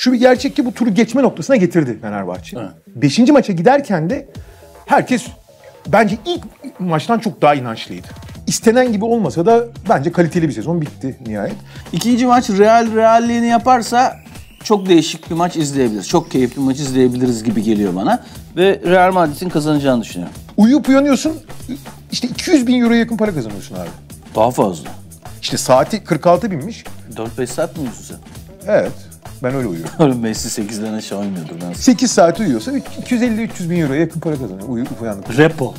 Şu bir gerçek ki bu turu geçme noktasına getirdi Fenerbahçe. Evet. Beşinci maça giderken de herkes bence ilk maçtan çok daha inançlıydı. İstenen gibi olmasa da bence kaliteli bir sezon bitti nihayet. İkinci maç Real Realliğini yaparsa çok değişik bir maç izleyebiliriz. Çok keyifli bir maç izleyebiliriz gibi geliyor bana. Ve Real Madrid'in kazanacağını düşünüyorum. Uyuyup uyanıyorsun işte 200 bin euroya yakın para kazanıyorsun abi. Daha fazla. İşte saati 46 binmiş. 4-5 saat mi uyuyorsun sen? Evet. Ben öyle uyuyorum. Oğlum Messi 8'den aşağı oynuyordur. Ben 8 saat uyuyorsa 250-300 bin euro yakın para kazanıyor uy uyanık. Repo.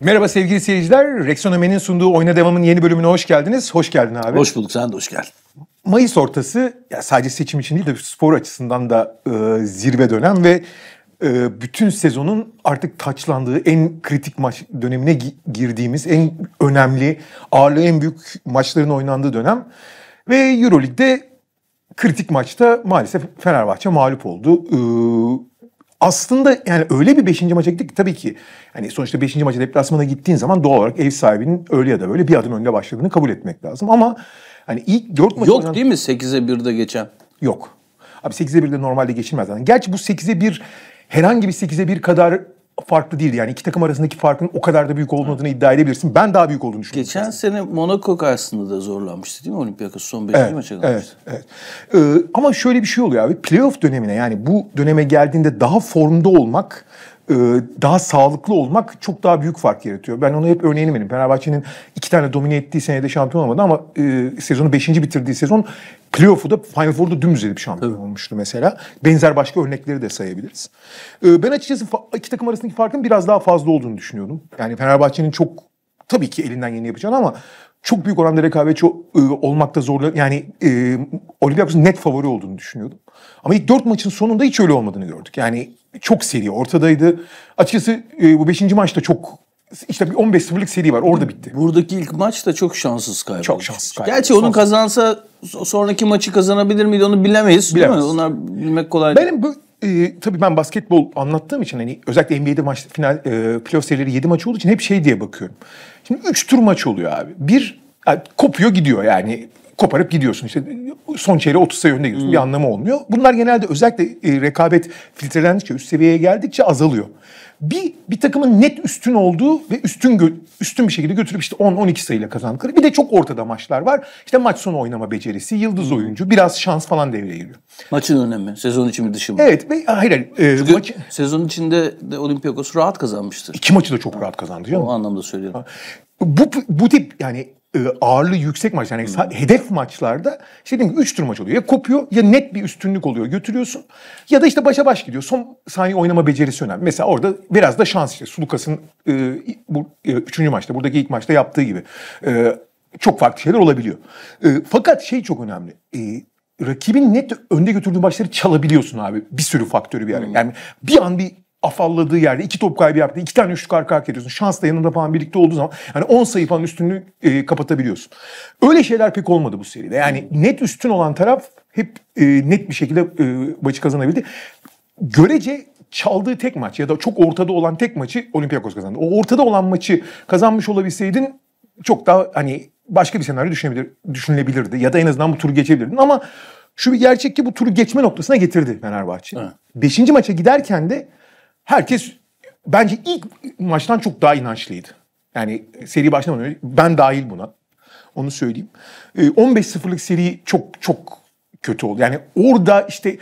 Merhaba sevgili seyirciler. Rexonome'nin sunduğu Oyna Devam'ın yeni bölümüne hoş geldiniz. Hoş geldin abi. Hoş bulduk. Sen de hoş geldin. Mayıs ortası ya sadece seçim için değil de spor açısından da e, zirve dönem ve e, bütün sezonun artık taçlandığı en kritik maç dönemine gi- girdiğimiz en önemli ağırlığı en büyük maçların oynandığı dönem ve EuroLeague'de kritik maçta maalesef Fenerbahçe mağlup oldu. Ee, aslında yani öyle bir 5. maça gittik ki tabii ki hani sonuçta 5. maça deplasmana gittiğin zaman doğal olarak ev sahibinin öyle ya da böyle bir adım önde başladığını kabul etmek lazım ama Hani ilk 4 maç Yok oynan... değil mi 8'e 1'de geçen? Yok. Abi 8'e 1'de normalde geçilmez. Yani gerçi bu 8'e 1 herhangi bir 8'e 1 kadar farklı değil Yani iki takım arasındaki farkın o kadar da büyük olmadığını iddia edebilirsin. Ben daha büyük olduğunu düşünüyorum. Geçen mesela. sene Monaco karşısında da zorlanmıştı değil mi Olympiakos son 5. Evet, maça Evet, evet. Ee, ama şöyle bir şey oluyor abi. Playoff dönemine yani bu döneme geldiğinde daha formda olmak e, daha sağlıklı olmak çok daha büyük fark yaratıyor. Ben onu hep örneğini vereyim. Fenerbahçe'nin iki tane domine ettiği senede şampiyon olmadı ama e, sezonu beşinci bitirdiği sezon playoff'u da Final Four'da dümdüz edip şampiyon evet. olmuştu mesela. Benzer başka örnekleri de sayabiliriz. E, ben açıkçası iki takım arasındaki farkın biraz daha fazla olduğunu düşünüyordum. Yani Fenerbahçe'nin çok tabii ki elinden geleni yapacağını ama çok büyük oranda rekabetçi e, olmakta zorlan yani e, Olympiakos'un net favori olduğunu düşünüyordum. Ama ilk dört maçın sonunda hiç öyle olmadığını gördük. Yani çok seri ortadaydı. Açıkçası e, bu 5. maçta çok işte bir 15-0'lık seri var. Orada bitti. Buradaki ilk maç da çok şanssız kayboldu. Çok şanssız kayboldu. Gerçi onun kazansa sonraki maçı kazanabilir miydi onu bilemeyiz. Bilemez. Değil mi? Onlar bilmek kolay değil. Benim bu e, tabii ben basketbol anlattığım için hani özellikle NBA'de maç final e, playoff serileri 7 maç olduğu için hep şey diye bakıyorum. Şimdi 3 tur maç oluyor abi. Bir yani kopuyor gidiyor yani koparıp gidiyorsun. İşte son çeyreği 30 sayı önde gidiyorsun. Hmm. Bir anlamı olmuyor. Bunlar genelde özellikle e, rekabet filtrelendikçe, üst seviyeye geldikçe azalıyor. Bir, bir takımın net üstün olduğu ve üstün üstün bir şekilde götürüp işte 10-12 sayıyla kazandıkları. Bir de çok ortada maçlar var. İşte maç sonu oynama becerisi, yıldız hmm. oyuncu, biraz şans falan devreye giriyor. Maçın önemi, sezon içi mi dışı mı? Evet. Ve, hayır hayır. E, maç... Sezon içinde de Olympiakos rahat kazanmıştır. İki maçı da çok rahat kazandı canım. O anlamda söylüyorum. Bu, bu tip yani e, ağırlığı yüksek maç yani hmm. hedef maçlarda işte dedim 3 tur maç oluyor. Ya kopuyor ya net bir üstünlük oluyor götürüyorsun ya da işte başa baş gidiyor. Son saniye oynama becerisi önemli. Mesela orada biraz da şans işte Sulukas'ın E, bu, e, üçüncü maçta buradaki ilk maçta yaptığı gibi e, çok farklı şeyler olabiliyor. E, fakat şey çok önemli. E, rakibin net önde götürdüğü maçları çalabiliyorsun abi. Bir sürü faktörü bir araya. Hmm. Yani bir an bir afalladığı yerde iki top kaybı yaptı. iki tane üçlük arka arka ediyorsun. Şans da yanında falan birlikte olduğu zaman yani 10 sayı falan üstünlüğü e, kapatabiliyorsun. Öyle şeyler pek olmadı bu seride. Yani hmm. net üstün olan taraf hep e, net bir şekilde e, maçı kazanabildi. Görece çaldığı tek maç ya da çok ortada olan tek maçı Olympiakos kazandı. O ortada olan maçı kazanmış olabilseydin çok daha hani başka bir senaryo düşünebilir, düşünülebilirdi ya da en azından bu turu geçebilirdin ama şu bir gerçek ki bu turu geçme noktasına getirdi Fenerbahçe. Evet. Beşinci maça giderken de herkes bence ilk maçtan çok daha inançlıydı. Yani seri başlamadan önce ben dahil buna. Onu söyleyeyim. 15-0'lık ee, seri çok çok kötü oldu. Yani orada işte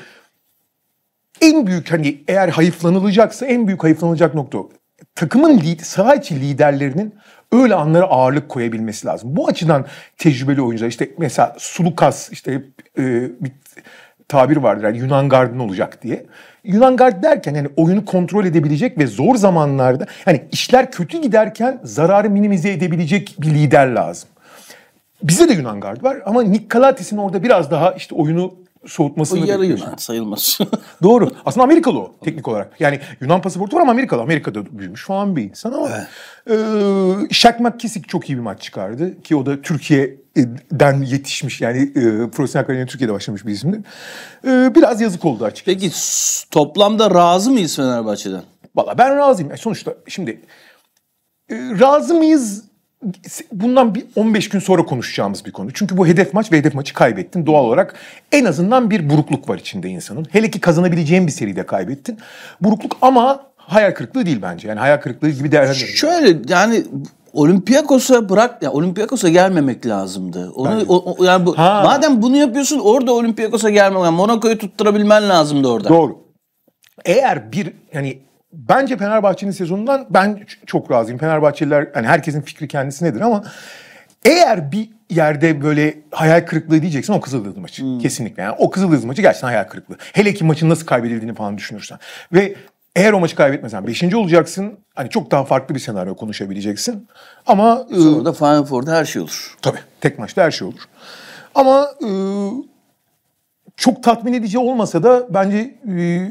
en büyük hani eğer hayıflanılacaksa en büyük hayıflanılacak nokta o. Takımın lead, saha içi liderlerinin öyle anlara ağırlık koyabilmesi lazım. Bu açıdan tecrübeli oyuncular işte mesela Sulukas işte e, bir tabir vardır. Yani Yunan Garden olacak diye. Yunan Guard derken yani oyunu kontrol edebilecek ve zor zamanlarda yani işler kötü giderken zararı minimize edebilecek bir lider lazım. Bize de Yunan gardı var ama Nick orada biraz daha işte oyunu soğutmasını o yarı Yunan sayılmaz. Doğru. Aslında Amerikalı o teknik olarak. Yani Yunan pasaportu var ama Amerikalı. Amerika'da büyümüş falan bir insan ama. Evet. Ee, Shaq McKissick çok iyi bir maç çıkardı. Ki o da Türkiye e, den yetişmiş yani e, profesyonel kariyerine Türkiye'de başlamış bir isimdir. E, biraz yazık oldu açıkçası. Peki toplamda razı mıyız Fenerbahçe'den? Valla ben razıyım. Yani e, sonuçta şimdi e, razı mıyız bundan bir 15 gün sonra konuşacağımız bir konu. Çünkü bu hedef maç ve hedef maçı kaybettin. Doğal olarak en azından bir burukluk var içinde insanın. Hele ki kazanabileceğin bir seride kaybettin. Burukluk ama hayal kırıklığı değil bence. Yani hayal kırıklığı gibi değerlendirilmiyor. Şöyle yani Olympiakos'a bırak ya yani Olympiakos'a gelmemek lazımdı. Onu o, o, yani bu, ha. madem bunu yapıyorsun orada Olympiakos'a gelmemek. Yani Monaco'yu tutturabilmen lazımdı orada. Doğru. Eğer bir yani bence Fenerbahçe'nin sezonundan ben çok razıyım. Fenerbahçeliler hani herkesin fikri kendisi nedir ama eğer bir yerde böyle hayal kırıklığı diyeceksin o Kızıldız maçı. Hmm. Kesinlikle yani o Kızıldız maçı gerçekten hayal kırıklığı. Hele ki maçın nasıl kaybedildiğini falan düşünürsen. Ve eğer o maçı kaybetmezsen 5. olacaksın. Hani çok daha farklı bir senaryo konuşabileceksin. Ama... E, Sonra da Final Four'da her şey olur. Tabii. Tek maçta her şey olur. Ama e, çok tatmin edici olmasa da bence e,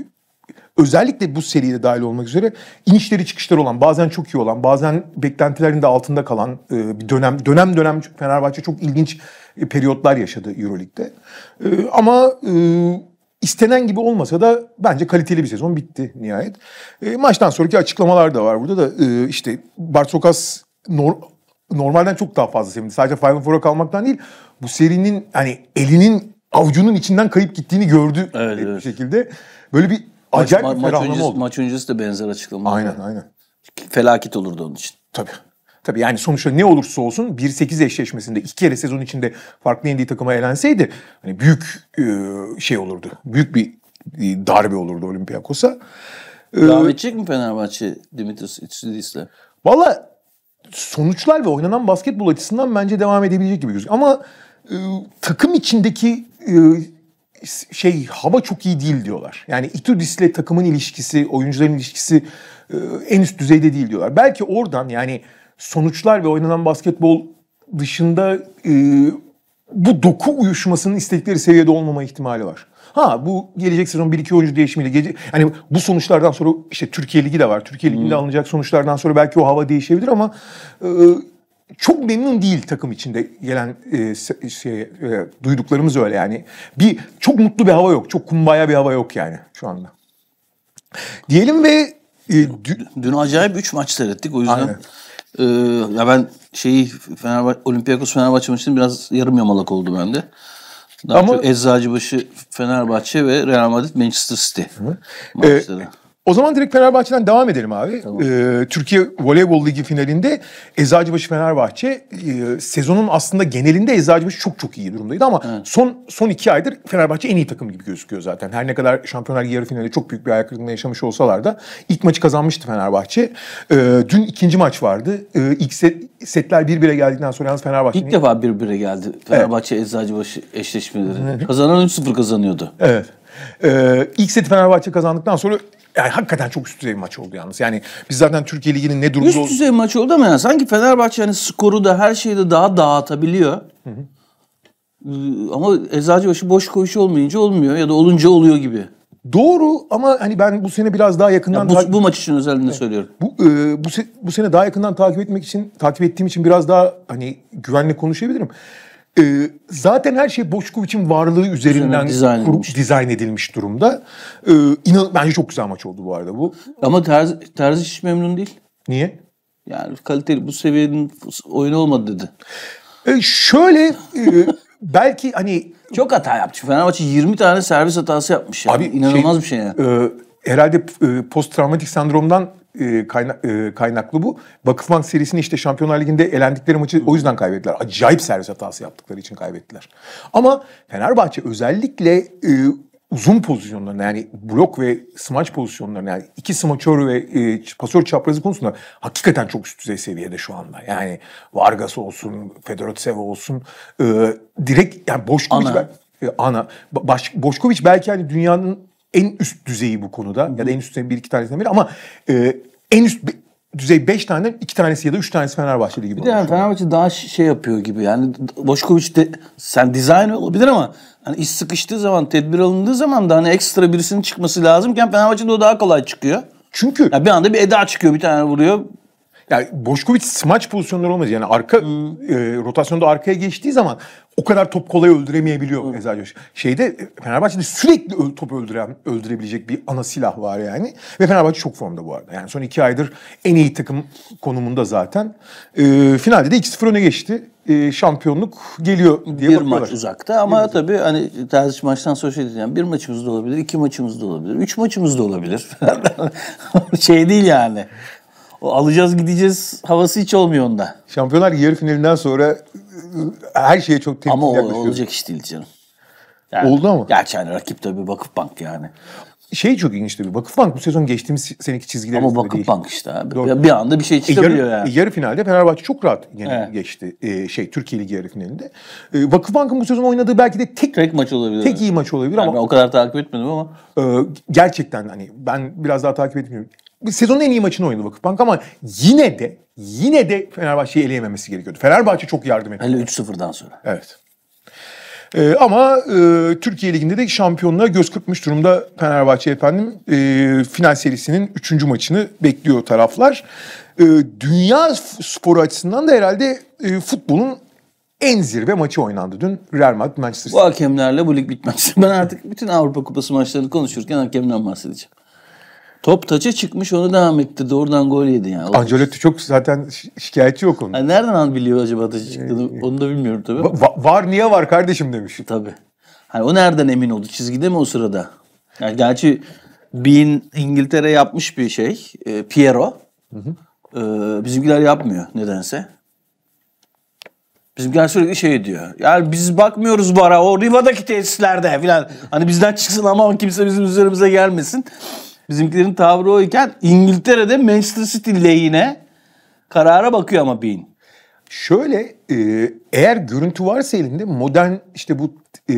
özellikle bu seride dahil olmak üzere inişleri çıkışları olan, bazen çok iyi olan, bazen beklentilerin de altında kalan bir dönem. Dönem dönem Fenerbahçe çok ilginç periyotlar yaşadı Euroleague'de. E, ama istenen gibi olmasa da bence kaliteli bir sezon bitti nihayet. E, maçtan sonraki açıklamalar da var burada da e, işte Bartokas nor normalden çok daha fazla sevindi. Sadece Final Four'a kalmaktan değil bu serinin hani elinin avucunun içinden kayıp gittiğini gördü evet, bir şekilde. Böyle bir acayip maç, bir maç öncesi, oldu. Maç öncesi de benzer açıklamalar Aynen aynen. Felaket olurdu onun için. Tabii. Tabii yani sonuçta ne olursa olsun 1-8 eşleşmesinde iki kere sezon içinde farklı yendiği takıma elenseydi hani büyük e, şey olurdu. Büyük bir e, darbe olurdu Olympiakos'a. E, Davetçik mi Fenerbahçe Dimitris Itsidis'le? Valla sonuçlar ve oynanan basketbol açısından bence devam edebilecek gibi gözüküyor. Ama e, takım içindeki e, şey hava çok iyi değil diyorlar. Yani Itudis'le takımın ilişkisi, oyuncuların ilişkisi e, en üst düzeyde değil diyorlar. Belki oradan yani sonuçlar ve oynanan basketbol dışında e, bu doku uyuşmasının istedikleri seviyede olmama ihtimali var. Ha bu gelecek sezon 1-2 oyuncu değişimiyle gece hani bu sonuçlardan sonra işte Türkiye Ligi de var. Türkiye Ligi'nde hmm. alınacak sonuçlardan sonra belki o hava değişebilir ama e, çok memnun değil takım içinde gelen e, şey e, duyduklarımız öyle yani. Bir çok mutlu bir hava yok. Çok kumbaya bir hava yok yani şu anda. Diyelim ve e, dün, dün acayip 3 maç seyrettik o yüzden. Aynen. Ee, ya ben şeyi Fenerbahçe Olympiakos Fenerbahçe maçının biraz yarım yamalak oldu bende. Daha Ama... çok Eczacıbaşı Fenerbahçe ve Real Madrid Manchester City Hı. Ee, maçları. Ee, o zaman direkt Fenerbahçe'den devam edelim abi. Tamam. Ee, Türkiye Voleybol Ligi finalinde Eczacıbaşı Fenerbahçe e, sezonun aslında genelinde Eczacıbaşı çok çok iyi durumdaydı ama evet. son son iki aydır Fenerbahçe en iyi takım gibi gözüküyor zaten. Her ne kadar Şampiyonlar Ligi yarı finalde çok büyük bir ayak kırıklığına yaşamış olsalar da ilk maçı kazanmıştı Fenerbahçe. E, dün ikinci maç vardı. E, ilk set, setler bir bire geldikten sonra yalnız Fenerbahçe. İlk defa bir bire geldi Fenerbahçe evet. Eczacıbaşı eşleşmeleri. Kazanan 3-0 kazanıyordu. Evet. Ee, ilk seti Fenerbahçe kazandıktan sonra yani hakikaten çok üst düzey bir maç oldu yalnız. Yani biz zaten Türkiye Ligi'nin ne durumda... Üst düzey bir maç oldu ama yani sanki Fenerbahçe hani skoru da her şeyi de daha dağıtabiliyor. Hı hı. Ee, ama Eczacıbaşı boş koşu olmayınca olmuyor ya da olunca oluyor gibi. Doğru ama hani ben bu sene biraz daha yakından ya bu, bu maç için özelinde evet. söylüyorum. Bu e, bu, se bu sene daha yakından takip etmek için takip ettiğim için biraz daha hani güvenli konuşabilirim. E, zaten her şey Boşkov için varlığı üzerinden dizayn, kur, dizayn edilmiş durumda. E, inan, bence çok güzel maç oldu bu arada bu. Ama Terzi, terzi hiç memnun değil. Niye? Yani kaliteli bu seviyenin oyunu olmadı dedi. E, şöyle e, belki hani... Çok hata yapmış. Fenerbahçe 20 tane servis hatası yapmış. Yani. Abi, şey, İnanılmaz şey, bir şey yani. E, herhalde e, post travmatik sendromdan e, e, kaynaklı bu. Vakıfbank serisini işte Şampiyonlar Ligi'nde elendikleri maçı o yüzden kaybettiler. Acayip servis hatası yaptıkları için kaybettiler. Ama Fenerbahçe özellikle uzun pozisyonlarına yani blok ve smaç pozisyonlarına yani iki smaçör ve e, pasör çaprazı konusunda hakikaten çok üst düzey seviyede şu anda. Yani Vargas olsun, Fedorotsev olsun e, direkt yani Boşkoviç ana. Belki, e, ana Baş, Boşkoviç belki hani dünyanın en üst düzeyi bu konuda. Hı. Ya da en üst düzeyin bir iki tanesinden biri ama e, en üst düzey beş tane iki tanesi ya da üç tanesi Fenerbahçeli gibi. Bir de yani Fenerbahçe daha şey yapıyor gibi yani Boşkoviç de sen dizayn olabilir ama hani iş sıkıştığı zaman tedbir alındığı zaman da hani ekstra birisinin çıkması lazımken Fenerbahçe'de o daha kolay çıkıyor. Çünkü yani bir anda bir Eda çıkıyor bir tane vuruyor yani Boşkoviç smaç pozisyonları olmaz. Yani arka hmm. e, rotasyonda arkaya geçtiği zaman o kadar top kolay öldüremeyebiliyor hmm. Eza Coş. Şeyde e, Fenerbahçe'de sürekli top öldüren, öldürebilecek bir ana silah var yani. Ve Fenerbahçe çok formda bu arada. Yani son iki aydır en iyi takım konumunda zaten. E, finalde de 2-0 öne geçti. E, şampiyonluk geliyor diye bir bakıyorlar. maç uzakta ama bir tabii hani tercih maçtan sonra şey diyeceğim. Bir maçımız da olabilir, iki maçımız da olabilir, üç maçımız da olabilir. şey değil yani o alacağız gideceğiz havası hiç olmuyor onda. Şampiyonlar yarı finalinden sonra ıı, her şeye çok tepkili Ama o, olacak iş değil canım. Yani, Oldu ama. Gerçi yani rakip de bir vakıf bank yani. Şey çok ilginç tabii. bank bu sezon geçtiğimiz seneki çizgiler Ama vakıf bank işte abi. Doğru. Bir anda bir şey çıkabiliyor e, yarı, yani. E, yarı finalde Fenerbahçe çok rahat yine evet. geçti. E, şey Türkiye Ligi yarı finalinde. E, bankın bu sezon oynadığı belki de tek tek maç olabilir. Tek iyi maç olabilir yani ama ben o kadar takip etmedim ama e, gerçekten hani ben biraz daha takip etmiyorum sezonun en iyi maçını oynadı Vakıfbank ama yine de yine de Fenerbahçe'yi eleyememesi gerekiyordu. Fenerbahçe çok yardım etti. Hele hani 3-0'dan sonra. Evet. Ee, ama e, Türkiye Ligi'nde de şampiyonluğa göz kırpmış durumda Fenerbahçe efendim. E, final serisinin 3. maçını bekliyor taraflar. E, dünya sporu açısından da herhalde e, futbolun en zirve maçı oynandı dün Real Madrid Manchester City. Bu hakemlerle bu lig bitmez. Ben artık bütün Avrupa Kupası maçlarını konuşurken hakemden bahsedeceğim. Top taça çıkmış onu devam etti. Doğrudan gol yedi yani. Ancelotti çok zaten şikayetçi yok onun. Yani nereden an biliyor acaba taça çıktığını ee, onu da bilmiyorum tabii. Va- var niye var kardeşim demiş. Tabii. Hani o nereden emin oldu? Çizgide mi o sırada? Yani gerçi Bean İngiltere yapmış bir şey. E, Piero. E, bizimkiler yapmıyor nedense. Bizimkiler sürekli şey diyor. Yani biz bakmıyoruz bara o Riva'daki tesislerde filan. Hani bizden çıksın ama kimse bizim üzerimize gelmesin. Bizimkilerin tavrı oyken İngiltere'de Manchester City lehine karara bakıyor ama Bean. Şöyle e, eğer görüntü varsa elinde modern işte bu e,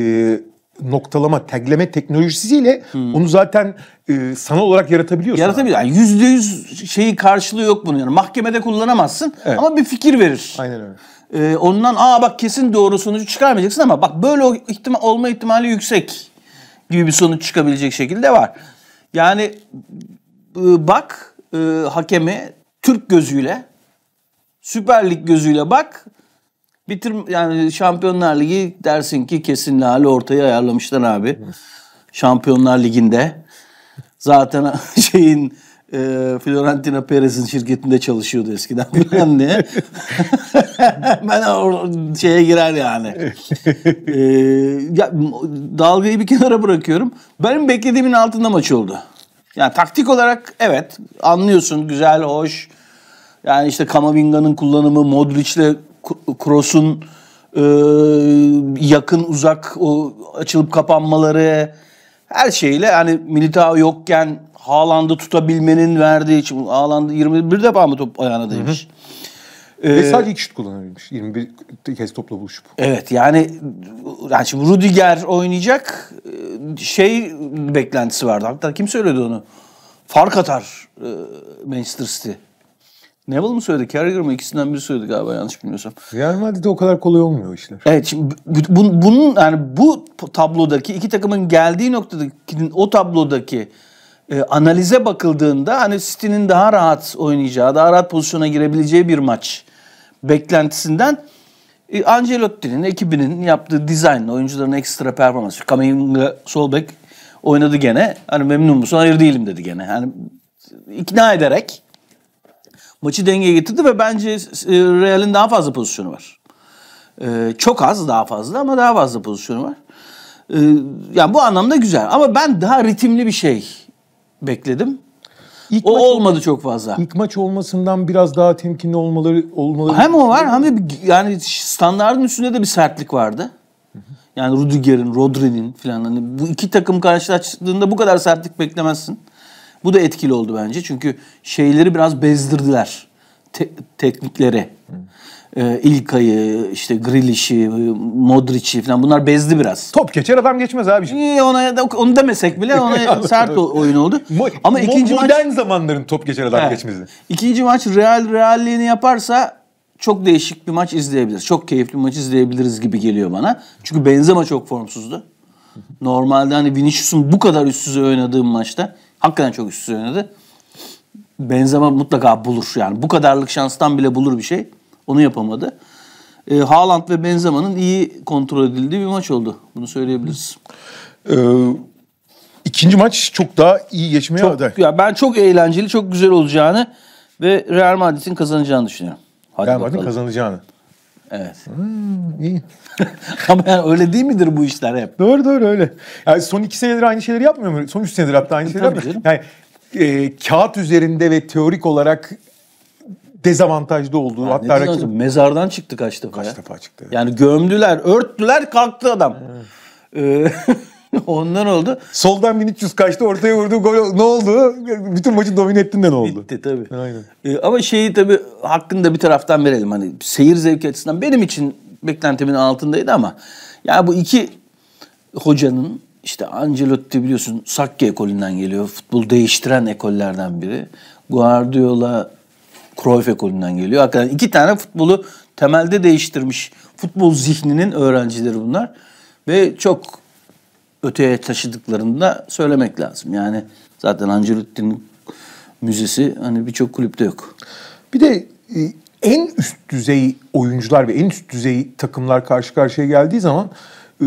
noktalama, tagleme teknolojisiyle hmm. onu zaten e, sanal olarak yaratabiliyorsun. Yaratabiliyor. Yani yüzde yüz şeyi karşılığı yok bunun. Yani mahkemede kullanamazsın evet. ama bir fikir verir. Aynen öyle. Ee, ondan aa bak kesin doğru sonucu çıkarmayacaksın ama bak böyle ihtimal, olma ihtimali yüksek gibi bir sonuç çıkabilecek şekilde var. Yani e, bak e, hakemi Türk gözüyle, Süper Lig gözüyle bak. Bitir yani Şampiyonlar Ligi dersin ki kesin hali ortaya ayarlamışlar abi. Şampiyonlar Ligi'nde zaten şeyin e, Florentina Perez'in şirketinde çalışıyordu eskiden falan diye. ben or- şeye girer yani. e, ya, dalgayı bir kenara bırakıyorum. Benim beklediğimin altında maç oldu. Yani taktik olarak evet anlıyorsun güzel, hoş. Yani işte Kamavinga'nın kullanımı, Modric'le Kroos'un e, yakın uzak o açılıp kapanmaları, her şeyle yani Militao yokken Haaland'ı tutabilmenin verdiği için Haaland 21 defa mı top ayağına değmiş? Ee, Ve sadece iki şut kullanabilmiş. 21 kez topla buluşup. Evet yani, yani şimdi Rudiger oynayacak e, şey beklentisi vardı. Hatta kim söyledi onu? Fark atar e, Manchester City. Neville mı söyledi? Carragher mı? İkisinden biri söyledi galiba yanlış bilmiyorsam. Real Madrid'de o kadar kolay olmuyor işler. Evet şimdi bu, bunun yani bu tablodaki iki takımın geldiği noktadaki o tablodaki e, analize bakıldığında hani City'nin daha rahat oynayacağı, daha rahat pozisyona girebileceği bir maç beklentisinden e, Ancelotti'nin ekibinin yaptığı dizaynla oyuncuların ekstra performansı. Kamavinga sol bek oynadı gene. Hani memnun musun? Hayır değilim dedi gene. Hani ikna ederek maçı dengeye getirdi ve bence e, Real'in daha fazla pozisyonu var. Ee, çok az daha fazla ama daha fazla pozisyonu var. Ee, yani bu anlamda güzel ama ben daha ritimli bir şey bekledim. İlk o maç, olmadı çok fazla. İlk maç olmasından biraz daha temkinli olmaları olmaları. Hem o var hem de bir, yani standartın üstünde de bir sertlik vardı. Yani Rudiger'in, Rodri'nin falan hani bu iki takım karşılaştığında bu kadar sertlik beklemezsin. Bu da etkili oldu bence. Çünkü şeyleri biraz bezdirdiler. Te- teknikleri. Ee, İlkay'ı, işte Grilishi Modric'i falan bunlar bezdi biraz. Top geçer adam geçmez abi. İyi, ona onu demesek bile ona sert oyun oldu. Mo- Ama mo- ikinci maç modern zamanların top geçer adam Evet. geçmesi. İkinci maç Real Realliğini yaparsa çok değişik bir maç izleyebiliriz. Çok keyifli bir maç izleyebiliriz gibi geliyor bana. Çünkü Benzema çok formsuzdu. Normalde hani Vinicius'un bu kadar üst düzey oynadığı maçta Hakikaten çok üst oynadı. Benzema mutlaka bulur yani. Bu kadarlık şanstan bile bulur bir şey. Onu yapamadı. E, Haaland ve Benzema'nın iyi kontrol edildiği bir maç oldu. Bunu söyleyebiliriz. Ee, ikinci maç çok daha iyi geçmeye çok, aday. Ya ben çok eğlenceli, çok güzel olacağını ve Real Madrid'in kazanacağını düşünüyorum. Hadi Real Madrid'in kazanacağını. Evet. Hmm, iyi. Ama yani öyle değil midir bu işler hep? Doğru doğru öyle. Yani son iki senedir aynı şeyleri yapmıyor mu? Son üç senedir hatta aynı e, şeyleri yapmıyor. Yani e, kağıt üzerinde ve teorik olarak dezavantajlı olduğu ha, hatta rakip... Rakip... mezardan çıktı kaç defa. Kaç ya? defa çıktı. Evet. Yani gömdüler, örttüler, kalktı adam. Evet. Ee, Ondan oldu. Soldan 1300 kaçtı ortaya vurdu gol ne oldu? Bütün maçı domine ettin de ne oldu? Bitti tabii. Aynen. Ee, ama şeyi tabii hakkında bir taraftan verelim. Hani seyir zevki açısından benim için beklentimin altındaydı ama ya bu iki hocanın işte Ancelotti biliyorsun Sakke ekolünden geliyor. Futbol değiştiren ekollerden biri. Guardiola Cruyff ekolünden geliyor. Hakikaten iki tane futbolu temelde değiştirmiş futbol zihninin öğrencileri bunlar. Ve çok öteye taşıdıklarını da söylemek lazım. Yani zaten Ancelotti'nin müzesi hani birçok kulüpte yok. Bir de e, en üst düzey oyuncular ve en üst düzey takımlar karşı karşıya geldiği zaman e,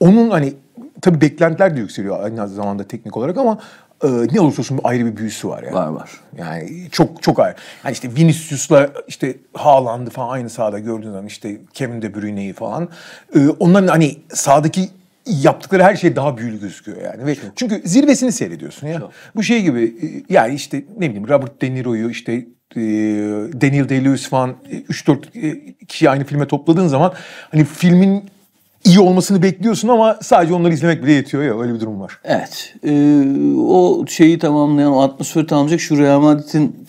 onun hani tabii beklentiler de yükseliyor aynı zamanda teknik olarak ama e, ne olursa olsun ayrı bir büyüsü var yani. Var var. Yani çok çok ayrı. Yani işte Vinicius'la işte Haaland'ı falan aynı sahada gördüğün zaman işte Kevin De Bruyne'yi falan. E, onların hani sahadaki yaptıkları her şey daha büyülü gözüküyor yani. Ve Çok. çünkü zirvesini seyrediyorsun ya. Çok. Bu şey gibi e, yani işte ne bileyim Robert De Niro'yu işte e, Daniel Day-Lewis falan 3-4 e, e, kişi aynı filme topladığın zaman hani filmin iyi olmasını bekliyorsun ama sadece onları izlemek bile yetiyor ya öyle bir durum var. Evet. E, o şeyi tamamlayan o atmosferi tamamlayacak şu Real Madrid'in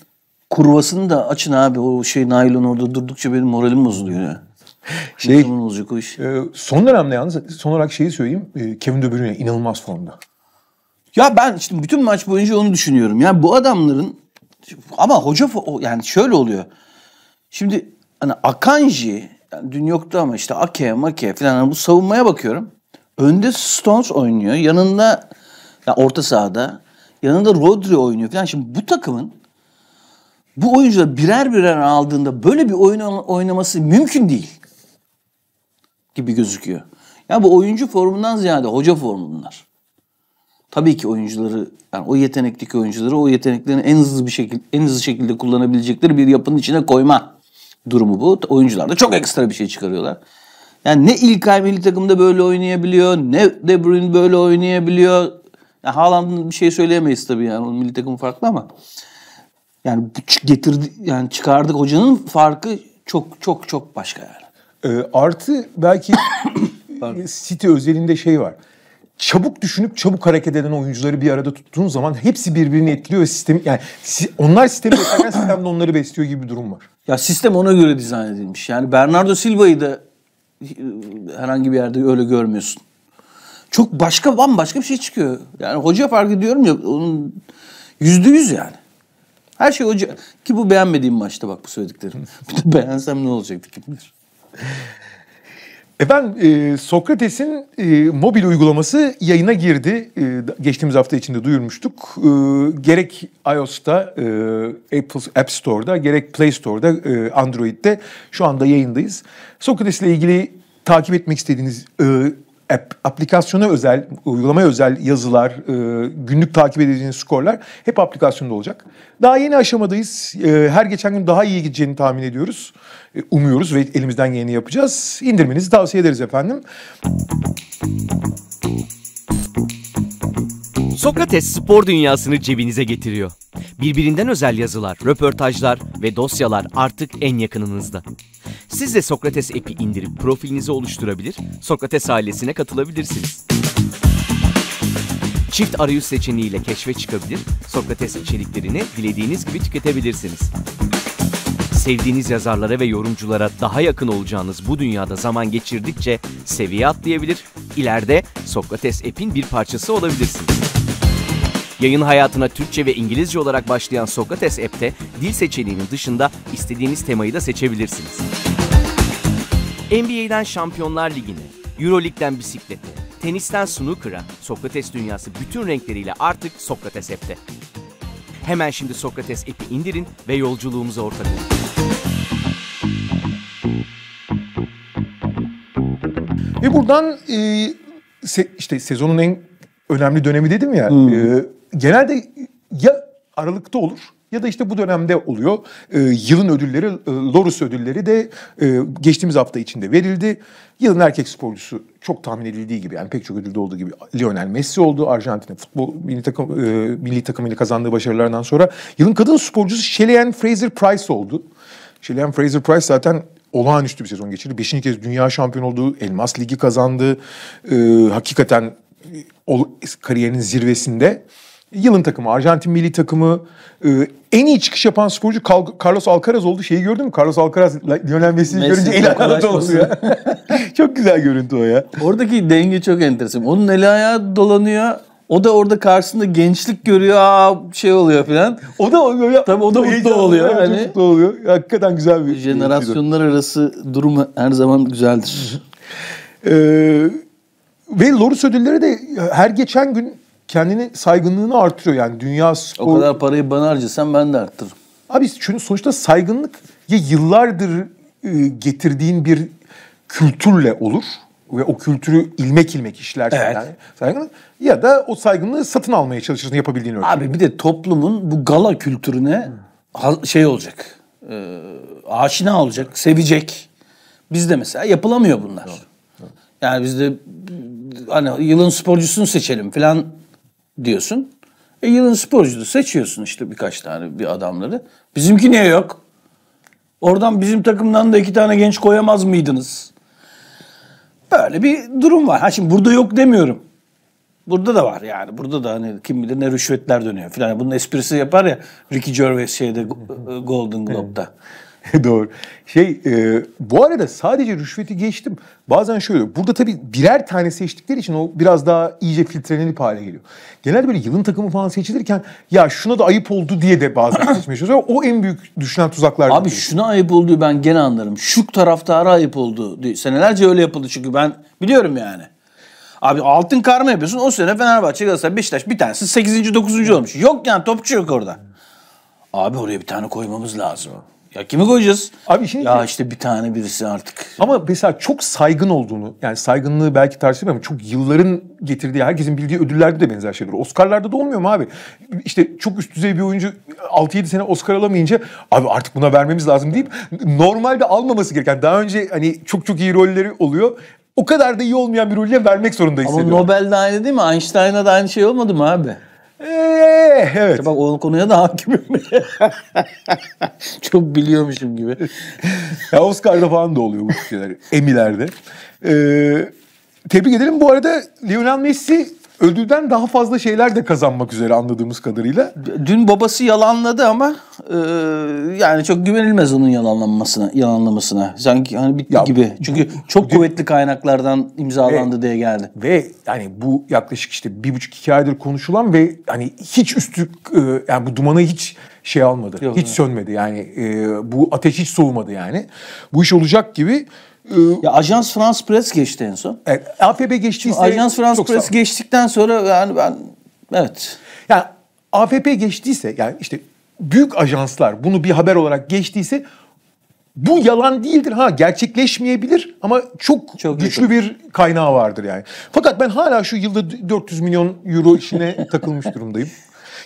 kurvasını da açın abi o şey naylon orada durdukça benim moralim bozuluyor ya şey, zaman şey, olacak E, son dönemde yalnız son olarak şeyi söyleyeyim. E, Kevin De Bruyne inanılmaz formda. Ya ben işte bütün maç boyunca onu düşünüyorum. Yani bu adamların ama hoca yani şöyle oluyor. Şimdi hani Akanji yani dün yoktu ama işte Ake, Make falan yani bu savunmaya bakıyorum. Önde Stones oynuyor. Yanında yani orta sahada. Yanında Rodri oynuyor falan. Şimdi bu takımın bu oyuncular birer birer aldığında böyle bir oyun oynaması mümkün değil gibi gözüküyor. Ya bu oyuncu formundan ziyade hoca formu bunlar. Tabii ki oyuncuları yani o yetenekteki oyuncuları o yeteneklerini en hızlı bir şekilde en hızlı şekilde kullanabilecekleri bir yapının içine koyma durumu bu. Oyuncular da çok ekstra bir şey çıkarıyorlar. Yani ne İlkay milli takımda böyle oynayabiliyor, ne De Bruyne böyle oynayabiliyor. Ya Haaland'ın bir şey söyleyemeyiz tabii yani. Onun milli takım farklı ama. Yani getirdi yani çıkardık hocanın farkı çok çok çok başka yani. E, artı belki e, City özelinde şey var. Çabuk düşünüp çabuk hareket eden oyuncuları bir arada tuttuğun zaman hepsi birbirini etkiliyor ve sistem yani onlar sistemi beslerken sistem de onları besliyor gibi bir durum var. Ya sistem ona göre dizayn edilmiş. Yani Bernardo Silva'yı da e, herhangi bir yerde öyle görmüyorsun. Çok başka bambaşka bir şey çıkıyor. Yani hoca farkı diyorum ya onun yüzde yüz yani. Her şey hoca. Ki bu beğenmediğim maçta bak bu söylediklerim. beğensem ne olacaktı kim bilir. Efendim e, Sokrates'in e, mobil uygulaması yayına girdi. E, geçtiğimiz hafta içinde duyurmuştuk. gerek iOS'ta, Apple App Store'da, gerek Play Store'da, e, Android'de şu anda yayındayız. Sokrates'le ilgili takip etmek istediğiniz app, aplikasyona özel, uygulamaya özel yazılar, e, günlük takip edeceğiniz skorlar hep aplikasyonda olacak. Daha yeni aşamadayız. E, her geçen gün daha iyi gideceğini tahmin ediyoruz. E, umuyoruz ve elimizden geleni yapacağız. İndirmenizi tavsiye ederiz efendim. Sokrates spor dünyasını cebinize getiriyor. Birbirinden özel yazılar, röportajlar ve dosyalar artık en yakınınızda. Siz de Sokrates app'i indirip profilinizi oluşturabilir, Sokrates ailesine katılabilirsiniz. Çift arayüz seçeneğiyle keşfe çıkabilir, Sokrates içeriklerini dilediğiniz gibi tüketebilirsiniz. Sevdiğiniz yazarlara ve yorumculara daha yakın olacağınız bu dünyada zaman geçirdikçe seviye atlayabilir, ileride Sokrates app'in bir parçası olabilirsiniz. Yayın hayatına Türkçe ve İngilizce olarak başlayan Sokrates app'te dil seçeneğinin dışında istediğiniz temayı da seçebilirsiniz. NBA'den Şampiyonlar Ligi'ne, Euroleague'den bisiklete, tenisten snooker'a, Sokrates dünyası bütün renkleriyle artık Sokrates App'te. Hemen şimdi Sokrates App'i indirin ve yolculuğumuza ortak olun. Ve buradan e, se- işte sezonun en önemli dönemi dedim ya. Hmm. E, genelde ya Aralık'ta olur ya da işte bu dönemde oluyor. E, yılın ödülleri, e, Lorus ödülleri de e, geçtiğimiz hafta içinde verildi. Yılın erkek sporcusu çok tahmin edildiği gibi yani pek çok ödülde olduğu gibi Lionel Messi oldu. Arjantin'in futbol milli takım e, milli takımıyla kazandığı başarılarından sonra yılın kadın sporcusu Shelley Fraser Price oldu. Shelley Fraser Price zaten olağanüstü bir sezon geçirdi. Beşinci kez dünya şampiyon oldu. Elmas Ligi kazandı. Ee, e, hakikaten o, kariyerinin zirvesinde. Yılın takımı, Arjantin milli takımı. E, en iyi çıkış yapan skorcu Carlos Alcaraz oldu. Şeyi gördün mü? Carlos Alcaraz, Lionel Messi'yi görünce el kanat oldu çok güzel görüntü o ya. Oradaki denge çok enteresan. Onun eli ayağı dolanıyor. O da orada karşısında gençlik görüyor, aa şey oluyor falan. O da oluyor ya. Tabii o da mutlu oluyor. Yani, yani. mutlu oluyor. Hakikaten güzel bir Jenerasyonlar bir arası durum her zaman güzeldir. ee, ve Loris ödülleri de her geçen gün kendini saygınlığını artırıyor yani dünya spor... O kadar parayı bana harcasan ben de arttırırım. Abi çünkü sonuçta saygınlık ya yıllardır e, getirdiğin bir kültürle olur ve o kültürü ilmek ilmek işlersin evet. yani saygınlık ya da o saygınlığı satın almaya çalışırsın yapabildiğin ölçüde. Abi bir de toplumun bu gala kültürüne şey olacak. E, aşina olacak, sevecek. Bizde mesela yapılamıyor bunlar. Doğru. Yani bizde hani yılın sporcusunu seçelim falan diyorsun. E, yılın sporcusu seçiyorsun işte birkaç tane bir adamları. Bizimki niye yok? Oradan bizim takımdan da iki tane genç koyamaz mıydınız? Böyle bir durum var. Ha şimdi burada yok demiyorum. Burada da var yani. Burada da hani kim bilir ne rüşvetler dönüyor filan. Bunun esprisi yapar ya Ricky Gervais şeyde Golden Globe'da. Doğru. Şey e, bu arada sadece rüşveti geçtim. Bazen şöyle burada tabii birer tane seçtikleri için o biraz daha iyice filtrelenip hale geliyor. Genelde böyle yılın takımı falan seçilirken ya şuna da ayıp oldu diye de bazen seçmeye çalışıyorlar. O en büyük düşünen tuzaklar. Abi diye. şuna ayıp oldu ben gene anlarım. Şu taraftara ayıp oldu. Diye. Senelerce öyle yapıldı çünkü ben biliyorum yani. Abi altın karma yapıyorsun o sene Fenerbahçe, Galatasaray, Beşiktaş bir tanesi 8. 9. olmuş. Yok yani topçu yok orada. Abi oraya bir tane koymamız lazım. Ya kimi koyacağız? Abi şey ya ki, işte bir tane birisi artık. Ama mesela çok saygın olduğunu yani saygınlığı belki tartışmıyorum ama çok yılların getirdiği herkesin bildiği ödüllerde de benzer şeyler. Oscar'larda da olmuyor mu abi? İşte çok üst düzey bir oyuncu 6-7 sene Oscar alamayınca abi artık buna vermemiz lazım deyip normalde almaması gereken daha önce hani çok çok iyi rolleri oluyor o kadar da iyi olmayan bir rolüne vermek zorunda hissediyor. Ama Nobel de aynı değil mi? Einstein'a da aynı şey olmadı mı abi? Ee, evet. bak onun konuya da hakimim. Çok biliyormuşum gibi. ya Oscar'da falan da oluyor bu şeyler. Emilerde. Ee, tebrik edelim. Bu arada Lionel Messi ödülden daha fazla şeyler de kazanmak üzere anladığımız kadarıyla. Dün babası yalanladı ama e, yani çok güvenilmez onun yalanlanmasına, yalanlamasına. Sanki hani bitti ya, gibi. Çünkü çok dün, kuvvetli kaynaklardan imzalandı ve, diye geldi. Ve yani bu yaklaşık işte bir buçuk iki aydır konuşulan ve hani hiç üstü e, yani bu dumanı hiç şey almadı. Yok, hiç evet. sönmedi yani e, bu ateş hiç soğumadı yani. Bu iş olacak gibi ee, ya Ajans France Press geçti en son. Evet, AFP geçtiyse... Ajans France Press geçtikten sonra yani ben... Evet. Yani AFP geçtiyse yani işte büyük ajanslar bunu bir haber olarak geçtiyse bu yalan değildir ha gerçekleşmeyebilir ama çok, çok güçlü güzel. bir kaynağı vardır yani. Fakat ben hala şu yılda 400 milyon euro işine takılmış durumdayım.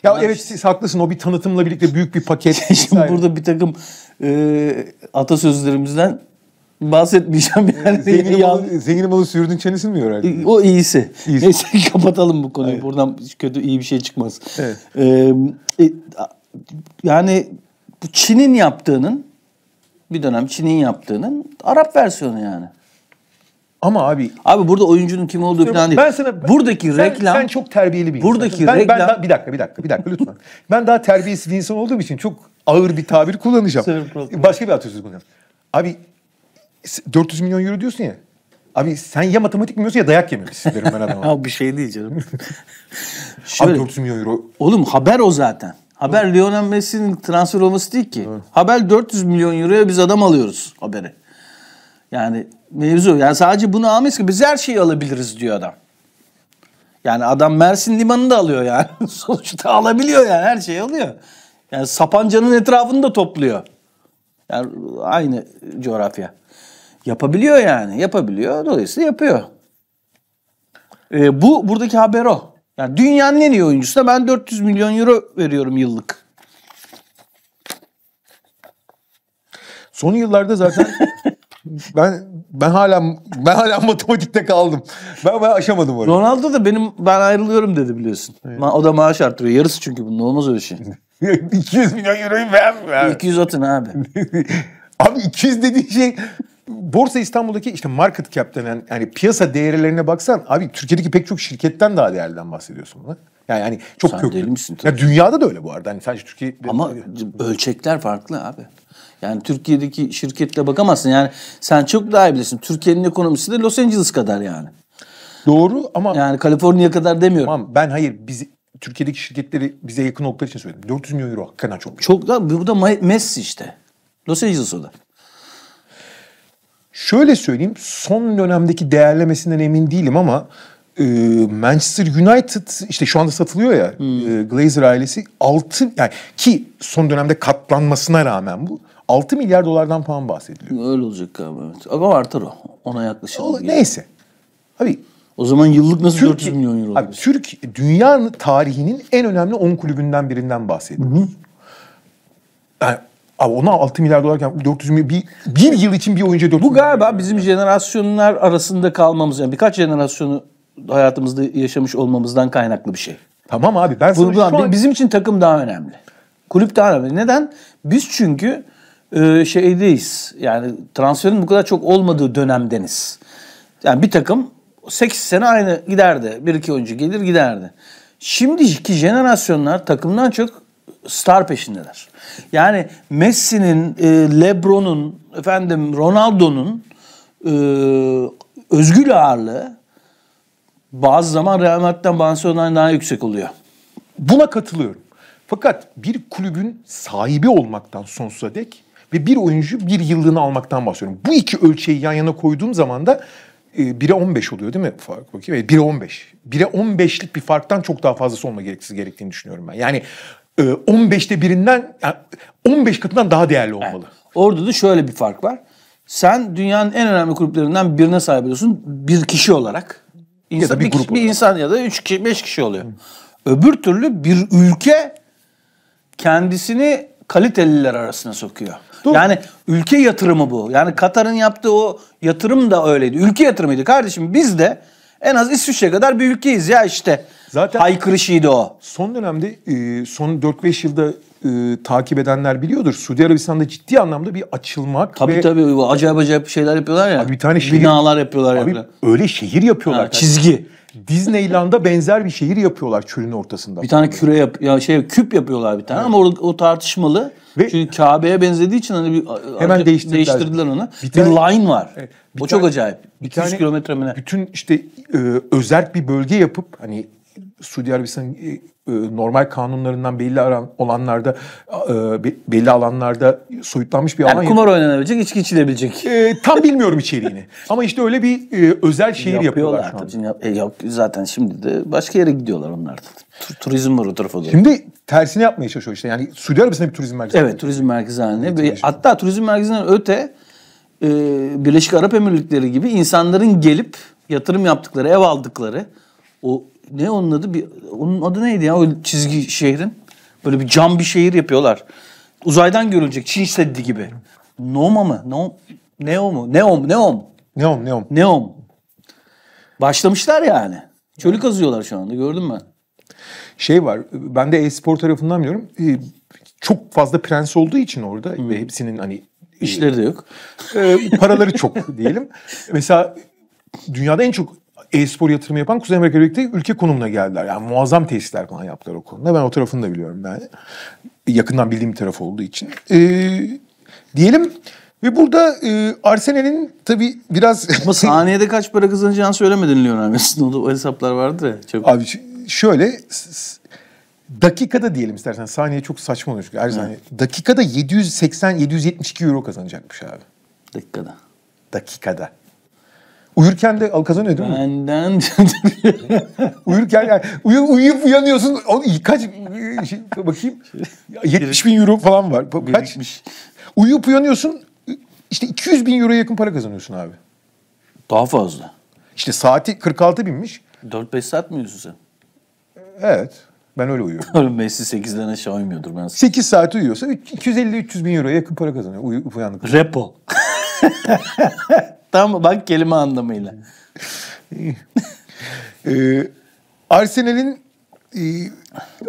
Ya yani evet siz haklısın o bir tanıtımla birlikte büyük bir paket. Şimdi burada bir takım e, atasözlerimizden bahsetmeyeceğim yani. Zenginin malı, zenginin malı sürdün çenesini mi herhalde? O iyisi. iyisi. Neyse kapatalım bu konuyu. Aynen. Buradan kötü iyi bir şey çıkmaz. Evet. Ee, e, yani bu Çin'in yaptığının bir dönem Çin'in yaptığının Arap versiyonu yani. Ama abi abi burada oyuncunun kim olduğu falan değil. Ben sana buradaki sen, reklam sen çok terbiyeli bir buradaki insansın. Ben, reklam ben daha, bir dakika bir dakika bir dakika lütfen. ben daha terbiyesiz bir insan olduğum için çok ağır bir tabir kullanacağım. Başka bir atasözü kullanacağım. Abi 400 milyon euro diyorsun ya. Abi sen ya matematik bilmiyorsun ya dayak yememişsin derim ben adama. Abi bir şey diyeceğim. Şöyle, Abi 400 milyon euro. Oğlum haber o zaten. Haber Doğru. Lionel Messi'nin transfer olması değil ki. Evet. Haber 400 milyon euroya biz adam alıyoruz haberi. Yani mevzu. Yani sadece bunu almayız ki biz her şeyi alabiliriz diyor adam. Yani adam Mersin limanını da alıyor yani. Sonuçta alabiliyor yani her şeyi alıyor. Yani Sapanca'nın etrafını da topluyor. Yani aynı coğrafya. Yapabiliyor yani. Yapabiliyor. Dolayısıyla yapıyor. E, bu buradaki haber o. Yani dünyanın en iyi oyuncusuna ben 400 milyon euro veriyorum yıllık. Son yıllarda zaten ben ben hala ben hala matematikte kaldım. Ben ben aşamadım orayı. Ronaldo da benim ben ayrılıyorum dedi biliyorsun. Evet. O da maaş arttırıyor. Yarısı çünkü bunun olmaz öyle şey. 200 milyon euroyu vermiyor 200 atın abi. abi 200 dediğin şey Borsa İstanbul'daki işte market cap denen yani piyasa değerlerine baksan abi Türkiye'deki pek çok şirketten daha değerliden bahsediyorsun buna. Yani, yani çok sen köklü. Değil misin, tabii. Ya dünyada da öyle bu arada. Hani sadece Türkiye Ama ölçekler farklı abi. Yani Türkiye'deki şirketle bakamazsın. Yani sen çok daha iyi bilirsin. Türkiye'nin ekonomisi de Los Angeles kadar yani. Doğru ama yani Kaliforniya kadar demiyorum. Tamam ben hayır biz Türkiye'deki şirketleri bize yakın oldukları için söyledim. 400 milyon euro hakikaten çok büyük. Çok da bu da Messi işte. Los Angeles o da. Şöyle söyleyeyim son dönemdeki değerlemesinden emin değilim ama e, Manchester United işte şu anda satılıyor ya hmm. e, Glazer ailesi 6 yani ki son dönemde katlanmasına rağmen bu 6 milyar dolardan falan bahsediliyor. Öyle olacak galiba evet. Ama artar o. Ona yaklaşır. O, neyse. Abi o zaman yıllık nasıl Türkiye, 400 milyon euro? Abi Türk dünya tarihinin en önemli 10 kulübünden birinden bahsediyoruz. Hı hı. Yani Abi ona 6 milyar dolarken 400 milyar bir, bir yıl için bir oyuncu 400 Bu galiba bizim jenerasyonlar arasında kalmamız yani birkaç jenerasyonu hayatımızda yaşamış olmamızdan kaynaklı bir şey. Tamam abi ben sana Bunu, şu an... Bizim için takım daha önemli. Kulüp daha önemli. Neden? Biz çünkü e, şeydeyiz. Yani transferin bu kadar çok olmadığı dönemdeniz. Yani bir takım 8 sene aynı giderdi. Bir iki oyuncu gelir giderdi. Şimdiki jenerasyonlar takımdan çok star peşindeler. Yani Messi'nin, e, LeBron'un, efendim Ronaldo'nun e, özgül ağırlığı bazı zaman Real Madrid'den Barcelona'dan daha yüksek oluyor. Buna katılıyorum. Fakat bir kulübün sahibi olmaktan sonsuza dek ve bir oyuncu bir yıllığını almaktan bahsediyorum. Bu iki ölçeği yan yana koyduğum zaman da 1'e 15 oluyor değil mi fark bakayım? 1'e 15. 1'e 15'lik bir farktan çok daha fazlası olma gereksiz gerektiğini düşünüyorum ben. Yani 15'te ee, birinden yani 15 katından daha değerli olmalı. Evet. Orada da şöyle bir fark var. Sen dünyanın en önemli kulüplerinden birine sahip oluyorsun bir kişi olarak. İnsan, ya da bir, bir, grup kişi, bir insan ya da 3 kişi 5 kişi oluyor. Hı. Öbür türlü bir ülke kendisini kaliteliler arasına sokuyor. Doğru. Yani ülke yatırımı bu. Yani Katar'ın yaptığı o yatırım da öyleydi. Ülke yatırımıydı kardeşim. Biz de en az İsviçre kadar bir ülkeyiz ya işte. Zaten haykırışıydı o. Son dönemde e, son 4-5 yılda e, takip edenler biliyordur. Suudi Arabistan'da ciddi anlamda bir açılmak tabii, ve... Tabii tabii. Acayip acayip şeyler yapıyorlar ya. Abi bir tane şehir... Binalar yapıyorlar. Abi yapıyorlar. öyle şehir yapıyorlar. Ha, çizgi. Disneyland'a benzer bir şehir yapıyorlar çölün ortasında. Bir tane küre yap ya şey küp yapıyorlar bir tane evet. ama o, o tartışmalı. Ve Çünkü Kabe'ye benzediği için hani bir hemen değiştirdiler, değiştirdiler onu. Bir, tane, bir line var. Evet, bir o tane, çok acayip. Bir tane kilometre mi ne? Bütün işte e, özerk bir bölge yapıp hani Suudi Arabistan'ın e, e, normal kanunlarından belli olanlarda e, belli alanlarda soyutlanmış bir yani alan. Kumar oynanabilecek, içki içilebilecek. E, tam bilmiyorum içeriğini. Ama işte öyle bir e, özel şehir yapıyorlar, yapıyorlar şu anda. E, yap, zaten şimdi de başka yere gidiyorlar onlar da. Tur, turizm var o tarafa doğru. Şimdi tersini yapmaya çalışıyor işte. Yani Suudi Arabistan'da bir turizm merkezi. Evet, turizm merkezi haline. Şey. Hatta turizm merkezinden öte e, Birleşik Arap Emirlikleri gibi insanların gelip yatırım yaptıkları, ev aldıkları o ne onun adı? Bir, onun adı neydi ya o çizgi şehrin? Böyle bir cam bir şehir yapıyorlar. Uzaydan görülecek Çin Seddi gibi. Noma mı? No, Neo mu? Neom, Neom. Neom, Neom. Neom. Başlamışlar yani. Çölü kazıyorlar şu anda gördün mü? Şey var, ben de e-spor tarafından biliyorum. Ee, çok fazla prens olduğu için orada ve hepsinin hani... işleri de yok. E, paraları çok diyelim. Mesela dünyada en çok e-spor yatırımı yapan Kuzey Amerika birlikte ülke konumuna geldiler. Yani muazzam tesisler falan yaptılar o konuda. Ben o tarafını da biliyorum yani. Yakından bildiğim bir taraf olduğu için. E, diyelim ve burada e, Arsenal'in tabii biraz... Ama saniyede kaç para kazanacağını söylemedin Lionel Messi'nin. O hesaplar vardır ya. Çok... Abi şöyle dakikada diyelim istersen saniye çok saçma olur çünkü her saniye. Dakikada 780 772 euro kazanacakmış abi. Dakikada. Dakikada. Uyurken de kazanıyor değil mi? Benden. Uyurken yani uyu, uyuyup uyanıyorsun. O, kaç şey, bakayım 70 bin euro falan var. Kaç? Birikmiş. Uyuyup uyanıyorsun İşte 200 bin euroya yakın para kazanıyorsun abi. Daha fazla. İşte saati 46 binmiş. 4-5 saat mi uyuyorsun sen? Evet. Ben öyle uyuyorum. Messi 8'den aşağı uyumuyordur ben. 8 saat uyuyorsa 250-300 bin euroya yakın para kazanıyor. Uyuyup uyandık. Repo. Tam bak kelime anlamıyla. ee, Arsenal'in e,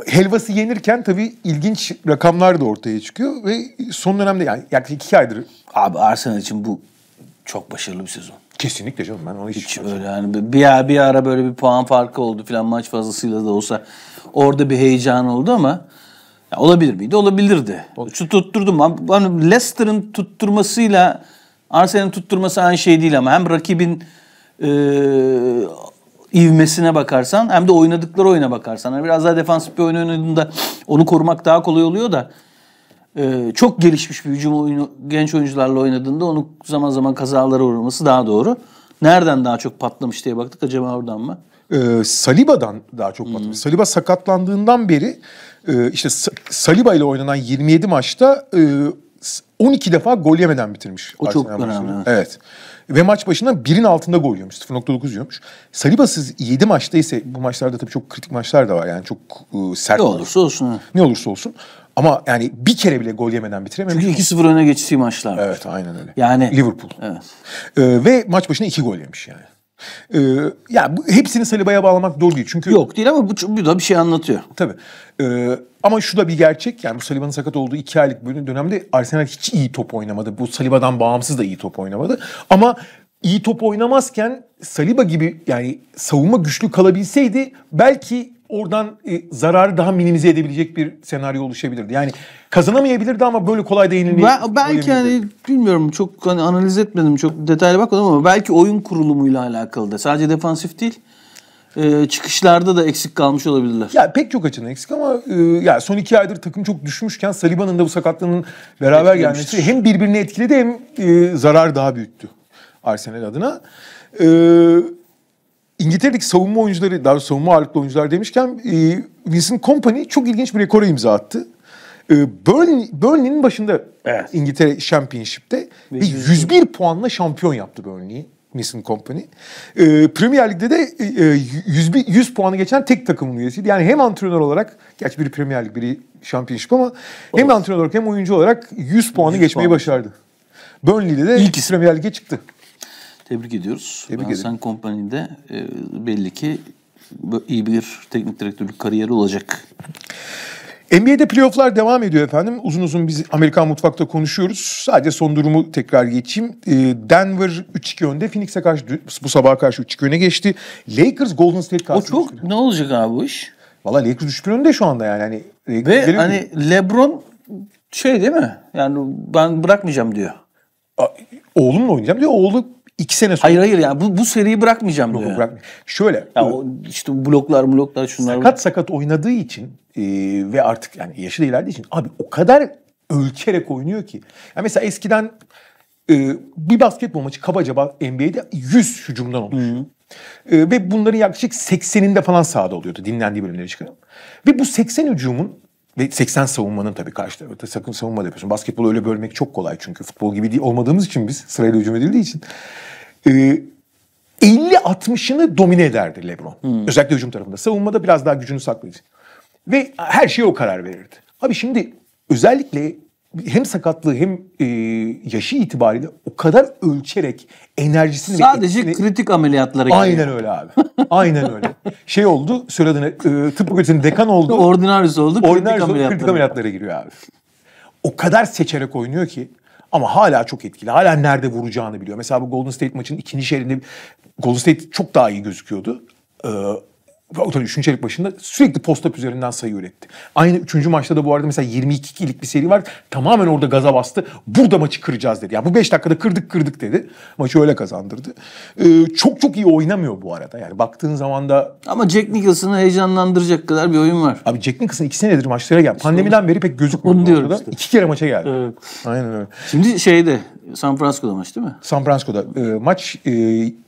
helvası yenirken tabii ilginç rakamlar da ortaya çıkıyor ve son dönemde yani yaklaşık iki aydır. Abi Arsenal için bu çok başarılı bir sezon. Kesinlikle canım ben onu hiç, hiç öyle yani bir ara, bir ara böyle bir puan farkı oldu filan maç fazlasıyla da olsa orada bir heyecan oldu ama ya olabilir miydi? Olabilirdi. Şu tutturdum. Hani Leicester'ın tutturmasıyla Arsenal'in tutturması aynı şey değil ama hem rakibin e, ivmesine bakarsan hem de oynadıkları oyuna bakarsan. Yani biraz daha defansif bir oyun oynadığında onu korumak daha kolay oluyor da e, çok gelişmiş bir hücum oyunu genç oyuncularla oynadığında onu zaman zaman kazalara uğraması daha doğru. Nereden daha çok patlamış diye baktık acaba oradan mı? Ee, Saliba'dan daha çok patlamış. Hmm. Saliba sakatlandığından beri e, işte Saliba ile oynanan 27 maçta e, 12 defa gol yemeden bitirmiş. O çok önemli. Evet. evet. Ve maç başına birin altında gol yiyormuş. 0.9 yiyormuş. Saliba'sız 7 maçta ise bu maçlarda tabii çok kritik maçlar da var. Yani çok ıı, sert. Ne olursa maç. olsun. Ne olursa olsun. Ama yani bir kere bile gol yemeden bitirememiş. Çünkü 2-0 öne geçtiği maçlar. Evet aynen öyle. Yani. Liverpool. Evet. Ee, ve maç başına 2 gol yemiş yani. Ee, ya yani bu, hepsini Saliba'ya bağlamak doğru değil. Çünkü Yok değil ama bu, bu da bir şey anlatıyor. Tabii. Ee, ama şu da bir gerçek. Yani bu Saliba'nın sakat olduğu iki aylık bölüm dönemde Arsenal hiç iyi top oynamadı. Bu Saliba'dan bağımsız da iyi top oynamadı. Ama iyi top oynamazken Saliba gibi yani savunma güçlü kalabilseydi belki oradan e, zararı daha minimize edebilecek bir senaryo oluşabilirdi. Yani kazanamayabilirdi ama böyle kolay da yenilmeyi... Ben, belki yani bilmiyorum çok hani analiz etmedim çok detaylı bakmadım ama belki oyun kurulumuyla alakalı da sadece defansif değil e, çıkışlarda da eksik kalmış olabilirler. Ya pek çok açıdan eksik ama e, ya son iki aydır takım çok düşmüşken Saliba'nın da bu sakatlığının beraber Etkilemiştir. gelmesi hem birbirini etkiledi hem e, zarar daha büyüttü Arsenal adına. Eee İngiltere'deki savunma oyuncuları, daha savunma ağırlıklı oyuncular demişken e, Vincent Kompany çok ilginç bir rekora imza attı. E, Burnley, başında evet. İngiltere Championship'te ve 101 puanla şampiyon yaptı Burnley'i. Wilson Company. E, Premier Lig'de de e, 100, 100 puanı geçen tek takımın üyesiydi. Yani hem antrenör olarak, gerçi biri Premier Lig, biri Championship ama hem antrenör olarak hem oyuncu olarak 100 puanı 100 geçmeyi puan. başardı. Burnley'de de ilk Premier Lig'e çıktı. Tebrik ediyoruz. Tebrik ederim. Sen Company'de e, belli ki iyi bir teknik direktörlük kariyeri olacak. NBA'de playofflar devam ediyor efendim. Uzun uzun biz Amerikan mutfakta konuşuyoruz. Sadece son durumu tekrar geçeyim. E, Denver 3-2 önde. Phoenix'e karşı bu sabaha karşı 3-2 öne geçti. Lakers Golden State karşı O çok ne olacak abi bu iş? Valla Lakers 3-1 önde şu anda yani. Hani, Ve hani mi? Lebron şey değil mi? Yani ben bırakmayacağım diyor. Oğlumla oynayacağım diyor. Oğlu İki sene sonra. Hayır hayır yani bu, bu seriyi bırakmayacağım Yok, bırakmayacağım. Şöyle. Ya o, işte bloklar bloklar şunlar. Sakat bu. sakat oynadığı için e, ve artık yani yaşı da ilerlediği için abi o kadar ölçerek oynuyor ki. Yani mesela eskiden e, bir basketbol maçı kabaca NBA'de 100 hücumdan oluşuyor. Hı. E, ve bunların yaklaşık 80'inde falan sahada oluyordu dinlendiği bölümleri çıkıyor Ve bu 80 hücumun ve 80 savunmanın tabii karşı tarafta sakın savunma da yapıyorsun. basketbol öyle bölmek çok kolay çünkü futbol gibi değil, olmadığımız için biz sırayla hücum edildiği için e, ee, 50-60'ını domine ederdi Lebron. Hmm. Özellikle hücum tarafında. Savunmada biraz daha gücünü saklayıcı. Ve her şeye o karar verirdi. Abi şimdi özellikle hem sakatlığı hem e, yaşı itibariyle o kadar ölçerek enerjisini... Sadece etini... kritik ameliyatlara geliyor. Aynen öyle abi. Aynen öyle. Şey oldu, söylediğine e, tıp fakültesinin dekan oldu. Ordinaris oldu, kritik, ameliyatlara. kritik ameliyatlara giriyor abi. O kadar seçerek oynuyor ki ama hala çok etkili. Hala nerede vuracağını biliyor. Mesela bu Golden State maçının ikinci şehrinde Golden State çok daha iyi gözüküyordu. Ee, Otan 3. çeyrek başında sürekli postap üzerinden sayı üretti. Aynı üçüncü maçta da bu arada mesela 22 kilik bir seri var. Tamamen orada gaza bastı. Burada maçı kıracağız dedi. Yani bu 5 dakikada kırdık kırdık dedi. Maçı öyle kazandırdı. Ee, çok çok iyi oynamıyor bu arada. Yani baktığın zaman da... Ama Jack Nicholson'ı heyecanlandıracak kadar bir oyun var. Abi Jack Nicholson 2 senedir maçlara geldi. Pandemiden beri pek gözükmüyor. Onu diyorum işte. İki kere maça geldi. Evet. Aynen öyle. Şimdi şeyde San Francisco'da maç değil mi? San Francisco'da. E, maç e,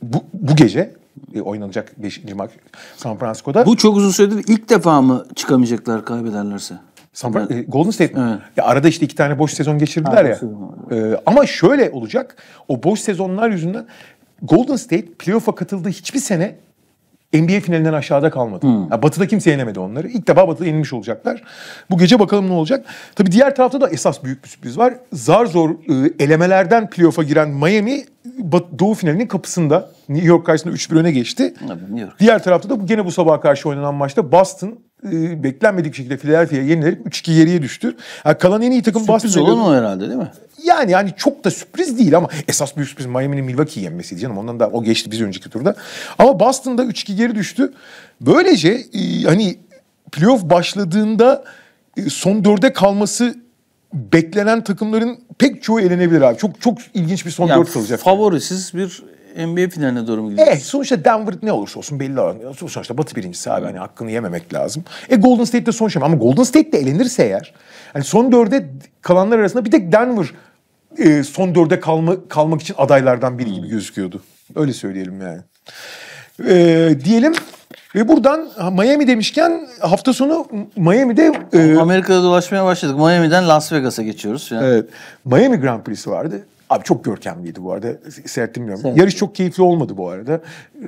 bu, bu gece e, oynanacak 5. maç San Francisco'da. Bu çok uzun süredir ilk defa mı çıkamayacaklar kaybederlerse? San Fran- evet. Golden State Evet. Ya arada işte iki tane boş sezon geçirdiler Aynen. ya. Ee, ama şöyle olacak. O boş sezonlar yüzünden Golden State playoff'a katıldığı hiçbir sene NBA finalinden aşağıda kalmadı. Hmm. Yani batı'da kimse yenemedi onları. İlk defa Batı'da yenilmiş olacaklar. Bu gece bakalım ne olacak. Tabii diğer tarafta da esas büyük bir sürpriz var. Zar zor e, elemelerden playoff'a giren Miami Bat Doğu finalinin kapısında New York karşısında 3-1 öne geçti. Bilmiyorum. Diğer tarafta da gene bu sabah karşı oynanan maçta Boston e, beklenmedik şekilde Philadelphia'ya yenilerek 3-2 geriye düştü. Yani kalan en iyi takım sürpriz Boston. Sürpriz olan o herhalde değil mi? Yani yani çok da sürpriz değil ama esas büyük sürpriz Miami'nin Milwaukee'yi yenmesiydi canım. Ondan da o geçti biz önceki turda. Ama Boston'da 3-2 geri düştü. Böylece e, hani playoff başladığında e, son dörde kalması beklenen takımların pek çoğu elenebilir abi. Çok çok ilginç bir son yani dört kalacak. Favorisiz bir NBA finaline doğru mu gidiyor? Evet eh, sonuçta Denver ne olursa olsun belli olan. Sonuçta Batı birincisi abi hani hakkını yememek lazım. E Golden State de son şey ama Golden State de elenirse eğer hani son dörde kalanlar arasında bir tek Denver e, son dörde kalma, kalmak için adaylardan biri gibi gözüküyordu. Öyle söyleyelim yani. E, diyelim ve buradan Miami demişken hafta sonu Miami'de... E, Amerika'da dolaşmaya başladık. Miami'den Las Vegas'a geçiyoruz. Yani. Evet. Miami Grand Prix'si vardı. Abi çok görkemliydi bu arada. Seyrettim bilmiyorum. Yarış çok keyifli olmadı bu arada.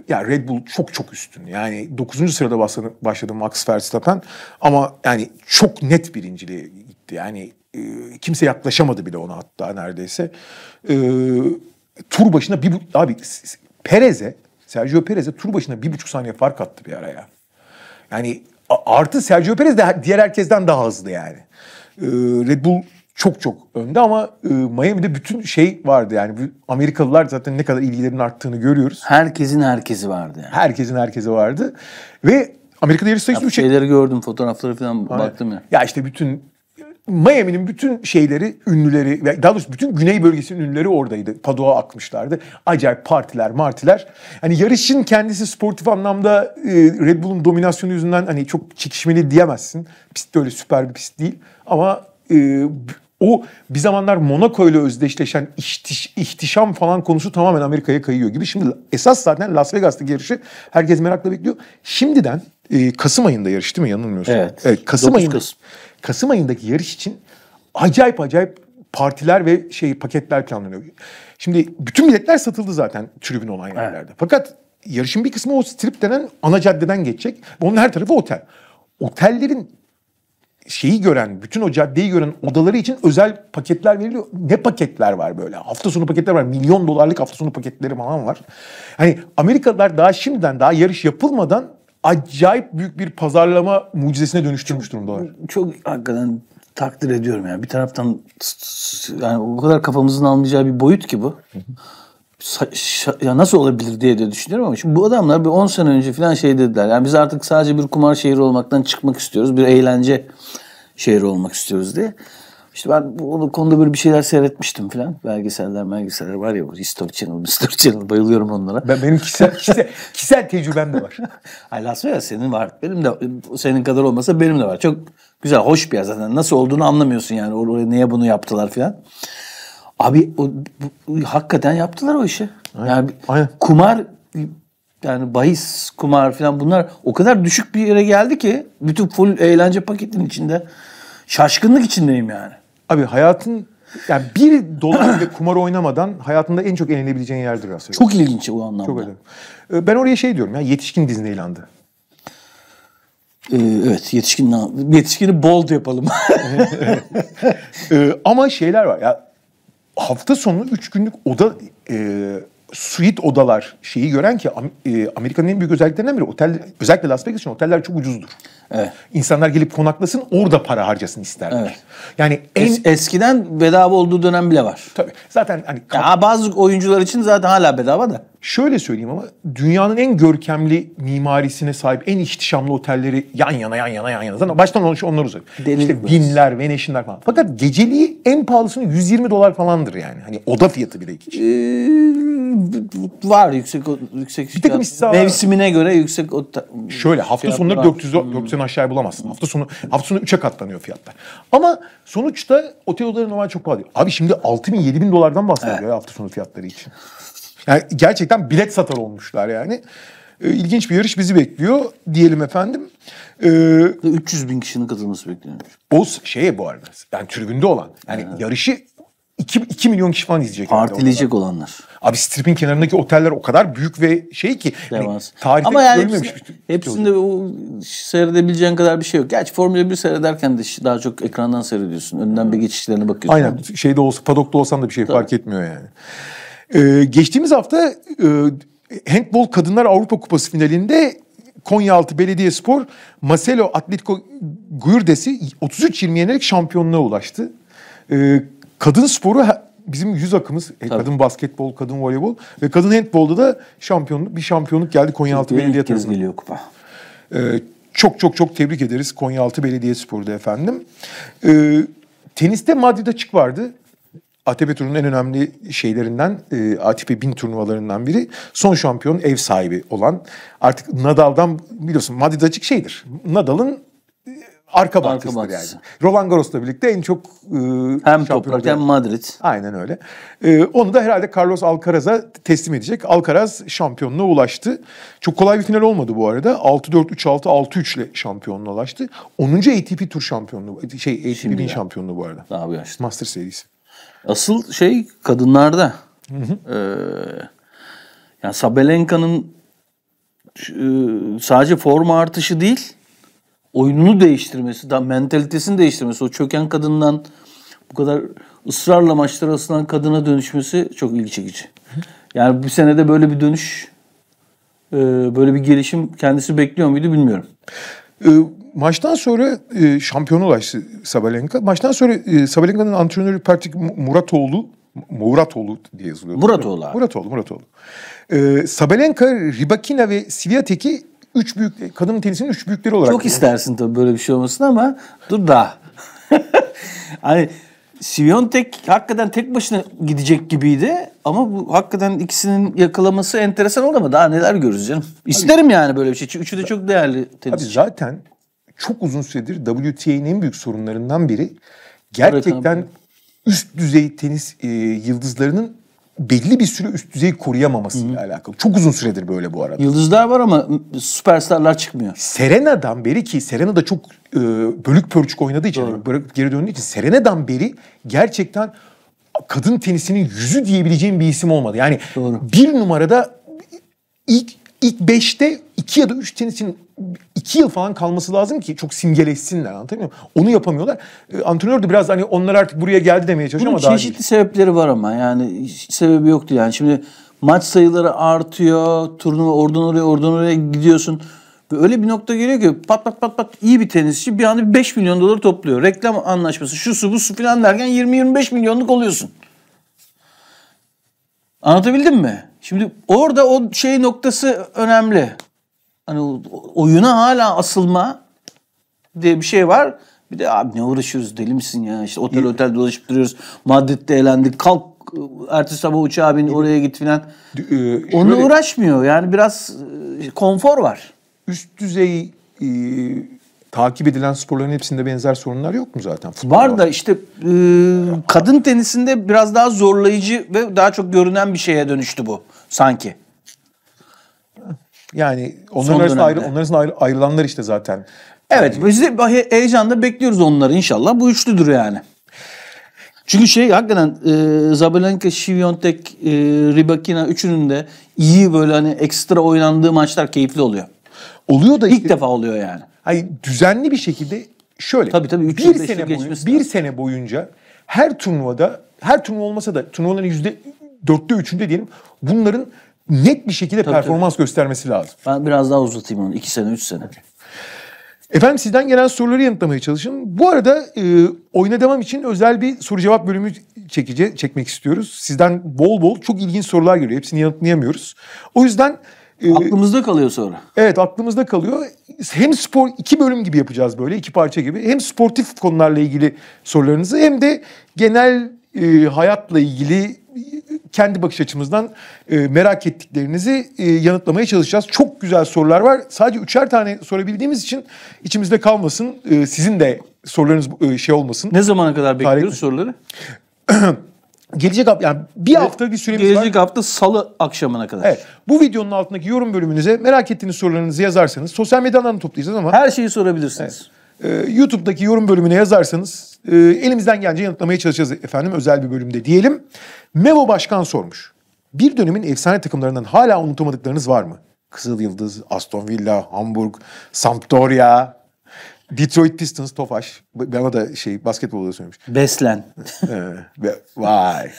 yani Red Bull çok çok üstün. Yani 9. sırada başladı, başladı Max Verstappen. Ama yani çok net birinciliğe gitti. Yani e, kimse yaklaşamadı bile ona hatta neredeyse. E, tur başına bir... Abi Perez'e, Sergio Perez'e tur başına bir buçuk saniye fark attı bir araya. Yani artı Sergio Perez de diğer herkesten daha hızlı yani. E, Red Bull çok çok önde ama e, Miami'de bütün şey vardı yani Amerikalılar zaten ne kadar ilgilerinin arttığını görüyoruz. Herkesin herkesi vardı yani. Herkesin herkesi vardı ve Amerika'da yarış sayısı 3'e... Şeyleri gördüm fotoğrafları falan Aynen. baktım ya. Ya işte bütün Miami'nin bütün şeyleri, ünlüleri, daha doğrusu bütün güney bölgesinin ünlüleri oradaydı. Padova akmışlardı. Acayip partiler, martiler. Hani yarışın kendisi sportif anlamda e, Red Bull'un dominasyonu yüzünden hani çok çekişmeli diyemezsin. Pist de öyle süper bir pist değil. Ama e, o bir zamanlar Monaco ile özdeşleşen ihtiş, ihtişam falan konusu tamamen Amerika'ya kayıyor gibi. Şimdi esas zaten Las Vegas'taki yarışı herkes merakla bekliyor. Şimdiden e, Kasım ayında yarış değil mi yanılmıyorsun? Evet. evet Kasım ayında, Kasım. ayındaki yarış için acayip acayip partiler ve şey paketler planlanıyor. Şimdi bütün biletler satıldı zaten tribün olan yerlerde. Evet. Fakat yarışın bir kısmı o strip denen ana caddeden geçecek. Ve onun her tarafı otel. Otellerin şeyi gören, bütün o caddeyi gören odaları için özel paketler veriliyor. Ne paketler var böyle? Hafta sonu paketler var. Milyon dolarlık hafta sonu paketleri falan var. Hani Amerikalılar daha şimdiden, daha yarış yapılmadan acayip büyük bir pazarlama mucizesine dönüştürmüş durumdalar. Çok hakikaten takdir ediyorum ya. Bir taraftan yani o kadar kafamızın almayacağı bir boyut ki bu ya nasıl olabilir diye de düşünüyorum ama şimdi bu adamlar bir 10 sene önce falan şey dediler. Yani biz artık sadece bir kumar şehri olmaktan çıkmak istiyoruz. Bir eğlence şehri olmak istiyoruz diye. İşte ben bu konuda böyle bir şeyler seyretmiştim falan. Belgeseller, belgeseller var ya bu History Channel, History Channel bayılıyorum onlara. Ben, benim kişisel, kişisel, kişisel tecrübem de var. Ay Las Vegas senin var. Benim de senin kadar olmasa benim de var. Çok güzel, hoş bir yer zaten. Nasıl olduğunu anlamıyorsun yani. Oraya niye bunu yaptılar falan. Abi o, bu, hakikaten yaptılar o işi. Aynen. Yani Aynen. kumar yani bahis, kumar falan bunlar o kadar düşük bir yere geldi ki bütün full eğlence paketinin içinde şaşkınlık içindeyim yani. Abi hayatın yani bir dolar bile kumar oynamadan hayatında en çok eğlenebileceğin yerdir aslında. Çok ilginç o anlamda. Çok önemli. Ee, ben oraya şey diyorum ya yetişkin Disneyland'ı. Ee, evet yetişkin yetişkini bold yapalım. ee, ama şeyler var ya hafta sonu 3 günlük oda e, suite odalar şeyi gören ki e, Amerika'nın en büyük özelliklerinden biri otel özellikle Las Vegas için oteller çok ucuzdur. Evet. İnsanlar gelip konaklasın orada para harcasın isterler. Evet. Yani en... es, eskiden bedava olduğu dönem bile var. Tabii. Zaten hani ya bazı oyuncular için zaten hala bedava da. Şöyle söyleyeyim ama dünyanın en görkemli mimarisine sahip en ihtişamlı otelleri yan yana yan yana yan yana. Zaten baştan onun onlar uzak. Deniz işte binler, veneşinler falan. Fakat geceliği en pahalısını 120 dolar falandır yani. Hani oda fiyatı bile iki kişi. Ee, var yüksek yüksek bir takım hisse mevsimine göre yüksek o şöyle hafta sonları 400 hmm. aşağıya bulamazsın. Hafta sonu hafta sonu 3'e katlanıyor fiyatlar. Ama sonuçta otel odaları normal çok pahalı. Abi şimdi 6 bin 7 bin dolardan bahsediyor evet. hafta sonu fiyatları için. Yani gerçekten bilet satar olmuşlar yani. E, ilginç bir yarış bizi bekliyor diyelim efendim. ee, 300 bin kişinin katılması bekleniyor. O şey bu arada yani tribünde olan yani evet. yarışı 2, 2 milyon kişi falan izleyecek. Partileyecek olanlar. Abi Strip'in kenarındaki oteller o kadar büyük ve şey ki hani, tarihte Ama yani görülmemiş. Şey hepsinde, bir, hepsinde o, seyredebileceğin kadar bir şey yok. Gerçi Formula 1 seyrederken de daha çok ekrandan seyrediyorsun. Önden bir geçişlerine bakıyorsun. Aynen. Şeyde olsa, padokta olsan da bir şey Tabii. fark etmiyor yani. Ee, geçtiğimiz hafta e, Handball Kadınlar Avrupa Kupası finalinde Konyaaltı Belediyespor Marcelo Atletico Guirdes'i 33-20 yenerek şampiyonluğa ulaştı. Ee, kadın sporu bizim yüz akımız e, Tabii. kadın basketbol, kadın voleybol ve kadın handbolda da şampiyonluk bir şampiyonluk geldi Konyaaltı Belediye Takımı'na. geliyor kupa. Ee, çok çok çok tebrik ederiz Konyaaltı Belediyespor'da efendim. Ee, teniste Madrid açık vardı. ATP turunun en önemli şeylerinden, e, ATP 1000 turnuvalarından biri. Son şampiyon ev sahibi olan. Artık Nadal'dan biliyorsun Madrid açık şeydir. Nadal'ın arka bahçesidir arka bahçesi. yani. Roland Garros'la birlikte en çok e, hem toprak hem Madrid. Aynen öyle. E, onu da herhalde Carlos Alcaraz'a teslim edecek. Alcaraz şampiyonluğa ulaştı. Çok kolay bir final olmadı bu arada. 6-4 3-6 6-3 ile şampiyonluğa ulaştı. 10. ATP tur şampiyonluğu şey ATP Şimdi 1000 ya. şampiyonluğu bu arada. Daha bir yaşta. Master serisi. Asıl şey kadınlarda. Ee, yani Sabalenka'nın e, sadece forma artışı değil oyununu değiştirmesi, da mentalitesini değiştirmesi, o çöken kadından bu kadar ısrarla maçlara asılan kadına dönüşmesi çok ilgi çekici. Yani bu senede böyle bir dönüş, e, böyle bir gelişim kendisi bekliyor muydu bilmiyorum. E, maçtan sonra e, şampiyon olay Sabalenka. Maçtan sonra e, Sabalenka'nın antrenörü Patrick Muratoğlu Muratoğlu diye yazılıyor. Muratoğlu abi. Muratoğlu, Muratoğlu. Ee, Sabalenka, Ribakina ve Sviatek'i üç büyük kadın tenisinin üç büyükleri olarak. Çok istersin tabii böyle bir şey olmasın ama dur da. hani Siviontek hakikaten tek başına gidecek gibiydi ama bu hakikaten ikisinin yakalaması enteresan oldu ama daha neler görürüz canım. İsterim abi, yani böyle bir şey. çünkü Üçü de çok değerli tenisçi Abi zaten çok uzun süredir WTA'nin en büyük sorunlarından biri gerçekten üst düzey tenis e, yıldızlarının belli bir süre üst düzeyi koruyamamasıyla Hı. alakalı. Çok uzun süredir böyle bu arada. Yıldızlar var ama süperstarlar çıkmıyor. Serena'dan beri ki Serena da çok e, bölük pörçük oynadığı için, Doğru. geri döndüğü için Serena'dan beri gerçekten kadın tenisinin yüzü diyebileceğim bir isim olmadı. Yani Doğru. bir numarada ilk ilk 5'te 2 ya da 3 tenisçinin 2 yıl falan kalması lazım ki çok simgeleşsinler anlatabiliyor muyum? Onu yapamıyorlar. E, antrenör de biraz hani onlar artık buraya geldi demeye çalışıyor Bunun ama daha çeşitli değil. sebepleri var ama yani sebebi yoktu yani. Şimdi maç sayıları artıyor, turnuva oradan oraya oradan oraya gidiyorsun. Ve öyle bir nokta geliyor ki pat pat pat pat iyi bir tenisçi bir anda 5 milyon dolar topluyor. Reklam anlaşması şu su bu su filan derken 20-25 milyonluk oluyorsun. Anlatabildim mi? Şimdi orada o şey noktası önemli. Hani oyuna hala asılma diye bir şey var. Bir de abi ne uğraşıyoruz deli misin ya? İşte otel otel dolaşıp duruyoruz. Madrid'de eğlendik. Kalk ertesi sabah uçağa bin oraya git filan. Ee, şöyle, uğraşmıyor. Yani biraz e, konfor var. Üst düzey e, takip edilen sporların hepsinde benzer sorunlar yok mu zaten? Futbol var da işte e, kadın tenisinde biraz daha zorlayıcı ve daha çok görünen bir şeye dönüştü bu. Sanki. Yani onların Son arasında, ayrı, onların arasında ayrı, ayrılanlar işte zaten. Evet biz de heyecanla bekliyoruz onları inşallah. Bu üçlüdür yani. Çünkü şey hakikaten e, Zabalenka, Şiviyontek, e, Ribakina üçünün de iyi böyle hani ekstra oynandığı maçlar keyifli oluyor. Oluyor da ilk işte- defa oluyor yani. Hayır düzenli bir şekilde şöyle. Tabii, tabii, üç yıl, bir sene boyunca, bir sene boyunca her turnuvada her turnuva olmasa da turnuvaların yüzde dörtte üçünde diyelim bunların net bir şekilde tabii, performans tabii. göstermesi lazım. Ben biraz daha uzatayım onu. 2 sene, üç sene. Okay. Efendim sizden gelen soruları yanıtlamaya çalışın. Bu arada e, oyuna devam için özel bir soru cevap bölümü çekece, çekmek istiyoruz. Sizden bol bol çok ilginç sorular geliyor. Hepsini yanıtlayamıyoruz. O yüzden... E, aklımızda kalıyor sonra. Evet aklımızda kalıyor. Hem spor iki bölüm gibi yapacağız böyle iki parça gibi. Hem sportif konularla ilgili sorularınızı hem de genel e, hayatla ilgili kendi bakış açımızdan e, merak ettiklerinizi e, yanıtlamaya çalışacağız. Çok güzel sorular var. Sadece üçer tane sorabildiğimiz için içimizde kalmasın. E, sizin de sorularınız e, şey olmasın. Ne zamana kadar bekliyoruz Tarih... soruları? Gelecek hafta yani bir evet, hafta bir süremiz gelecek var. Gelecek hafta salı akşamına kadar. Evet. Bu videonun altındaki yorum bölümünüze merak ettiğiniz sorularınızı yazarsanız sosyal medyadan toplayacağız ama. Her şeyi sorabilirsiniz. Evet. Ee, YouTube'daki yorum bölümüne yazarsanız e, elimizden gelince yanıtlamaya çalışacağız efendim özel bir bölümde diyelim. Mevo Başkan sormuş. Bir dönemin efsane takımlarından hala unutamadıklarınız var mı? Kızıl Yıldız, Aston Villa, Hamburg, Sampdoria, Detroit Pistons, Tofaş. Bana da şey basketbolda söylemiş. Beslen. Ee, vay.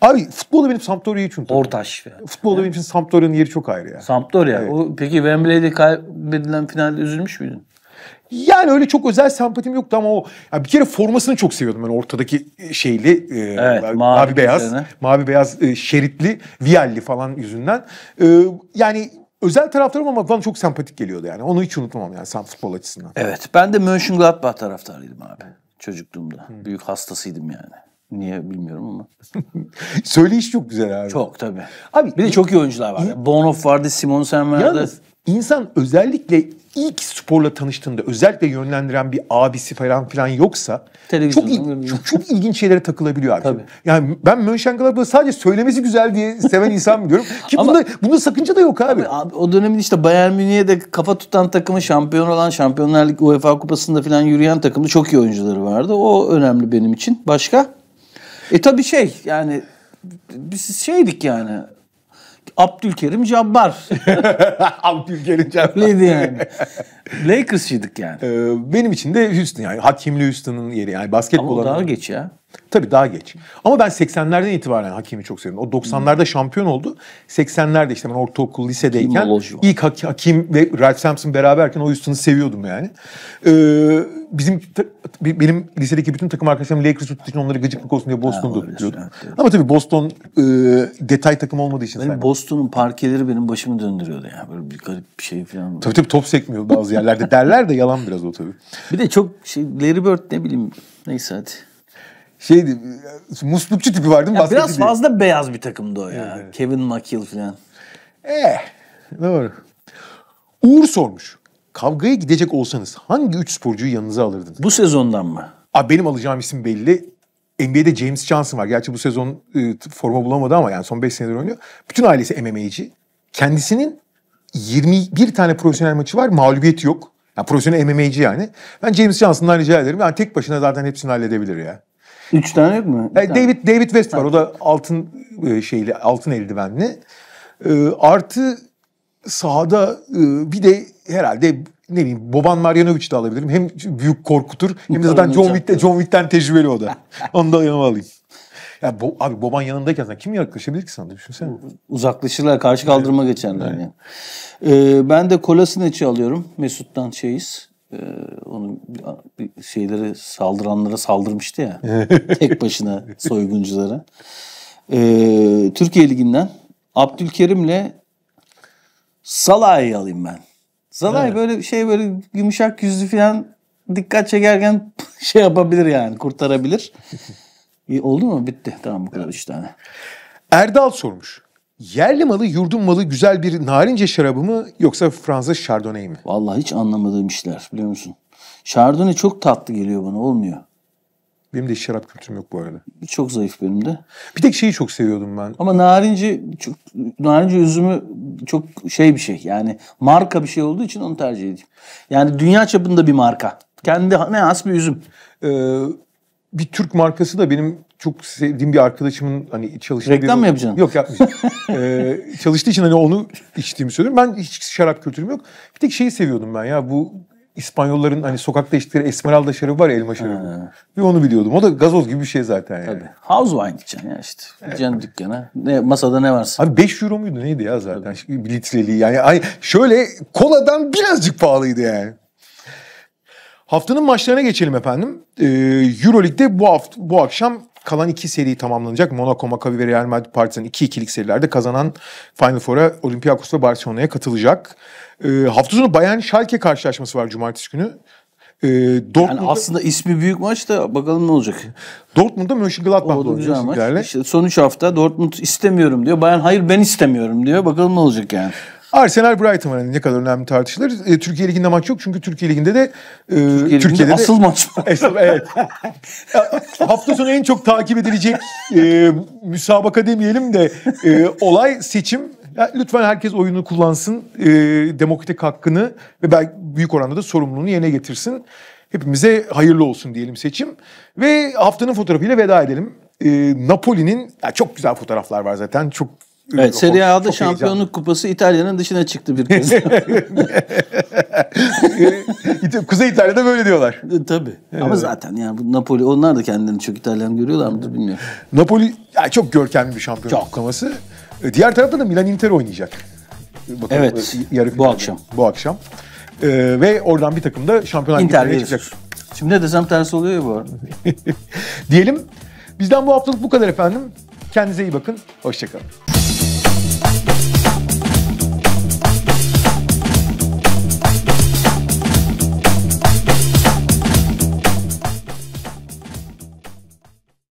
Abi futbolda benim Sampdoria'yı için. Ortaş. Yani. Futbolda benim için Sampdoria'nın yeri çok ayrı ya. Sampdoria. Evet. O, peki Wembley'de kaybedilen finalde üzülmüş müydün? Yani öyle çok özel sempatim yoktu ama o yani bir kere formasını çok seviyordum ben ortadaki e, şeyli e, evet, mavi, mavi beyaz üzerine. mavi beyaz e, şeritli viyalli falan yüzünden. E, yani özel taraftarım ama bana çok sempatik geliyordu yani. Onu hiç unutamam yani Sam futbol açısından. Evet ben de Mönchengladbach taraftarıydım abi çocukluğumda. Hı. Büyük hastasıydım yani. Niye bilmiyorum ama. Söyleyiş çok güzel abi. Çok tabii. Abi, bir de çok iyi oyuncular var. Bonof vardı, Simon Sen vardı. Yalnız insan özellikle ilk sporla tanıştığında özellikle yönlendiren bir abisi falan filan yoksa çok, il, çok, çok ilginç şeylere takılabiliyor abi. Yani ben Mönchengladbach'ı sadece söylemesi güzel diye seven insan biliyorum. Ki Ama, bunda, bunda sakınca da yok abi. abi. abi o dönemin işte Bayern Münih'e de kafa tutan takımı şampiyon olan Şampiyonlar Ligi UEFA Kupası'nda falan yürüyen takımda çok iyi oyuncuları vardı. O önemli benim için. Başka? E tabii şey yani biz şeydik yani Abdülkerim Cabbar. Abdülkerim Cabbar. Öyleydi yani. Lakers'çıydık yani. Ee, benim için de Houston yani. Hakimli Houston'ın yeri yani basketbol Ama o daha geç ya. Tabii daha geç. Ama ben 80'lerden itibaren Hakim'i çok sevdim. O 90'larda hmm. şampiyon oldu. 80'lerde işte ben ortaokul, lisedeyken Kimoloji ilk Hakim ve Ralph Sampson beraberken o üstünü seviyordum yani. Ee, bizim benim lisedeki bütün takım arkadaşlarım Lakers tuttuğu için onları gıcıklık olsun diye Boston'da ha, şey, Ama tabii Boston e, detay takım olmadığı için. Benim Boston'un parkeleri benim başımı döndürüyordu yani. Böyle bir garip bir şey falan. Tabii tabii top sekmiyor bazı yerlerde derler de yalan biraz o tabii. Bir de çok şey Larry Bird ne bileyim neyse hadi şeydi muslukçu tipi vardı mı mi? Ya biraz fazla diye. beyaz bir takımdı o ya. Evet, evet. Kevin McHale falan. Eh doğru. Uğur sormuş. Kavgaya gidecek olsanız hangi üç sporcuyu yanınıza alırdınız? Bu sezondan mı? Abi benim alacağım isim belli. NBA'de James Johnson var. Gerçi bu sezon e, forma bulamadı ama yani son 5 senedir oynuyor. Bütün ailesi MMA'ci. Kendisinin 21 tane profesyonel maçı var. Mağlubiyeti yok. Yani profesyonel MMA'ci yani. Ben James Johnson'dan rica ederim. Yani tek başına zaten hepsini halledebilir ya. Üç tane yok mu? Bir e, David David West var. O da altın e, şeyli, altın eldivenli. E, artı sahada bir de herhalde ne bileyim Boban Marjanovic de alabilirim. Hem büyük korkutur hem de zaten John Wick'te John Wick'ten tecrübeli o da. Onu da yanıma alayım. Ya bo, abi Boban yanındayken sen kim yaklaşabilir ki sana düşünsene. Uzaklaşırlar karşı kaldırma geçerler yani. yani. Ee, ben de Kolasinaç'ı alıyorum Mesut'tan şeyiz. Ee, onun şeyleri saldıranlara saldırmıştı ya. tek başına soygunculara. E, Türkiye Ligi'nden Abdülkerim'le salayı alayım ben. Salay böyle şey böyle yumuşak yüzlü falan dikkat çekerken şey yapabilir yani kurtarabilir. İyi, oldu mu? Bitti. Tamam bu kadar üç tane. Erdal sormuş. Yerli malı, yurdun malı güzel bir narince şarabı mı yoksa Fransız Chardonnay mi? Vallahi hiç anlamadığım işler biliyor musun? Chardonnay çok tatlı geliyor bana olmuyor. Benim de hiç şarap kültürüm yok bu arada. Çok zayıf benim de. Bir tek şeyi çok seviyordum ben. Ama narinci çok narinci üzümü çok şey bir şey. Yani marka bir şey olduğu için onu tercih edeyim. Yani dünya çapında bir marka. Kendi ne has bir üzüm. Ee, bir Türk markası da benim çok sevdiğim bir arkadaşımın hani çalıştığı... Reklam mı yapacaksın? Yok yapmayacağım. ee, çalıştığı için hani onu içtiğimi söylüyorum. Ben hiç şarap kültürüm yok. Bir tek şeyi seviyordum ben ya bu İspanyolların hani sokakta içtikleri esmeralda şarabı var ya elma şarabı. Bir onu biliyordum. O da gazoz gibi bir şey zaten yani. Tabii. House wine içeceksin ya işte. Gideceksin evet. dükkana. Ne, masada ne varsa. Abi 5 euro muydu neydi ya zaten? Tabii. Bir litreliği yani. Ay, şöyle koladan birazcık pahalıydı yani. Haftanın maçlarına geçelim efendim. Ee, Euroleague'de bu hafta bu akşam kalan iki seri tamamlanacak. Monaco, Maccabi ve Real Madrid Partizan 2 ikilik serilerde kazanan Final Four'a Olympiakos ve Barcelona'ya katılacak. Ee, hafta sonu Bayern Schalke karşılaşması var cumartesi günü. Ee, Dortmund'da... Yani aslında ismi büyük maç da bakalım ne olacak. Dortmund'da Mönchengladbach'la oynayacağız maç. İşte son 3 hafta Dortmund istemiyorum diyor. Bayern hayır ben istemiyorum diyor. Bakalım ne olacak yani. Arsenal Brighton var yani ne kadar önemli tartışılır. E, Türkiye Ligi'nde maç yok çünkü Türkiye Ligi'nde de e, Türkiye Ligi'nde Türkiye'de asıl de, maç var. evet. Hafta sonu en çok takip edilecek e, müsabaka demeyelim de e, olay seçim. Ya, lütfen herkes oyunu kullansın. E, demokratik hakkını ve belki büyük oranda da sorumluluğunu yerine getirsin. Hepimize hayırlı olsun diyelim seçim. Ve haftanın fotoğrafıyla veda edelim e, Napoli'nin çok güzel fotoğraflar var zaten. Çok Evet, Serie A'da Şampiyonluk Kupası İtalya'nın dışına çıktı bir kez. Kuzey İtalya'da böyle diyorlar. E, tabii. Evet. Ama zaten yani bu Napoli onlar da kendilerini çok İtalyan görüyorlar mıdır bilmiyorum. Napoli yani çok görkemli bir şampiyonluk çok. kutlaması. E, diğer tarafta da Milan Inter oynayacak. Bakalım, evet. E, yarı bu akşam. Bu akşam. Ee, ve oradan bir takım da şampiyonlar ligine çıkacak. Şimdi ne desem ters oluyor ya bu arada. Diyelim. Bizden bu haftalık bu kadar efendim. Kendinize iyi bakın. Hoşçakalın.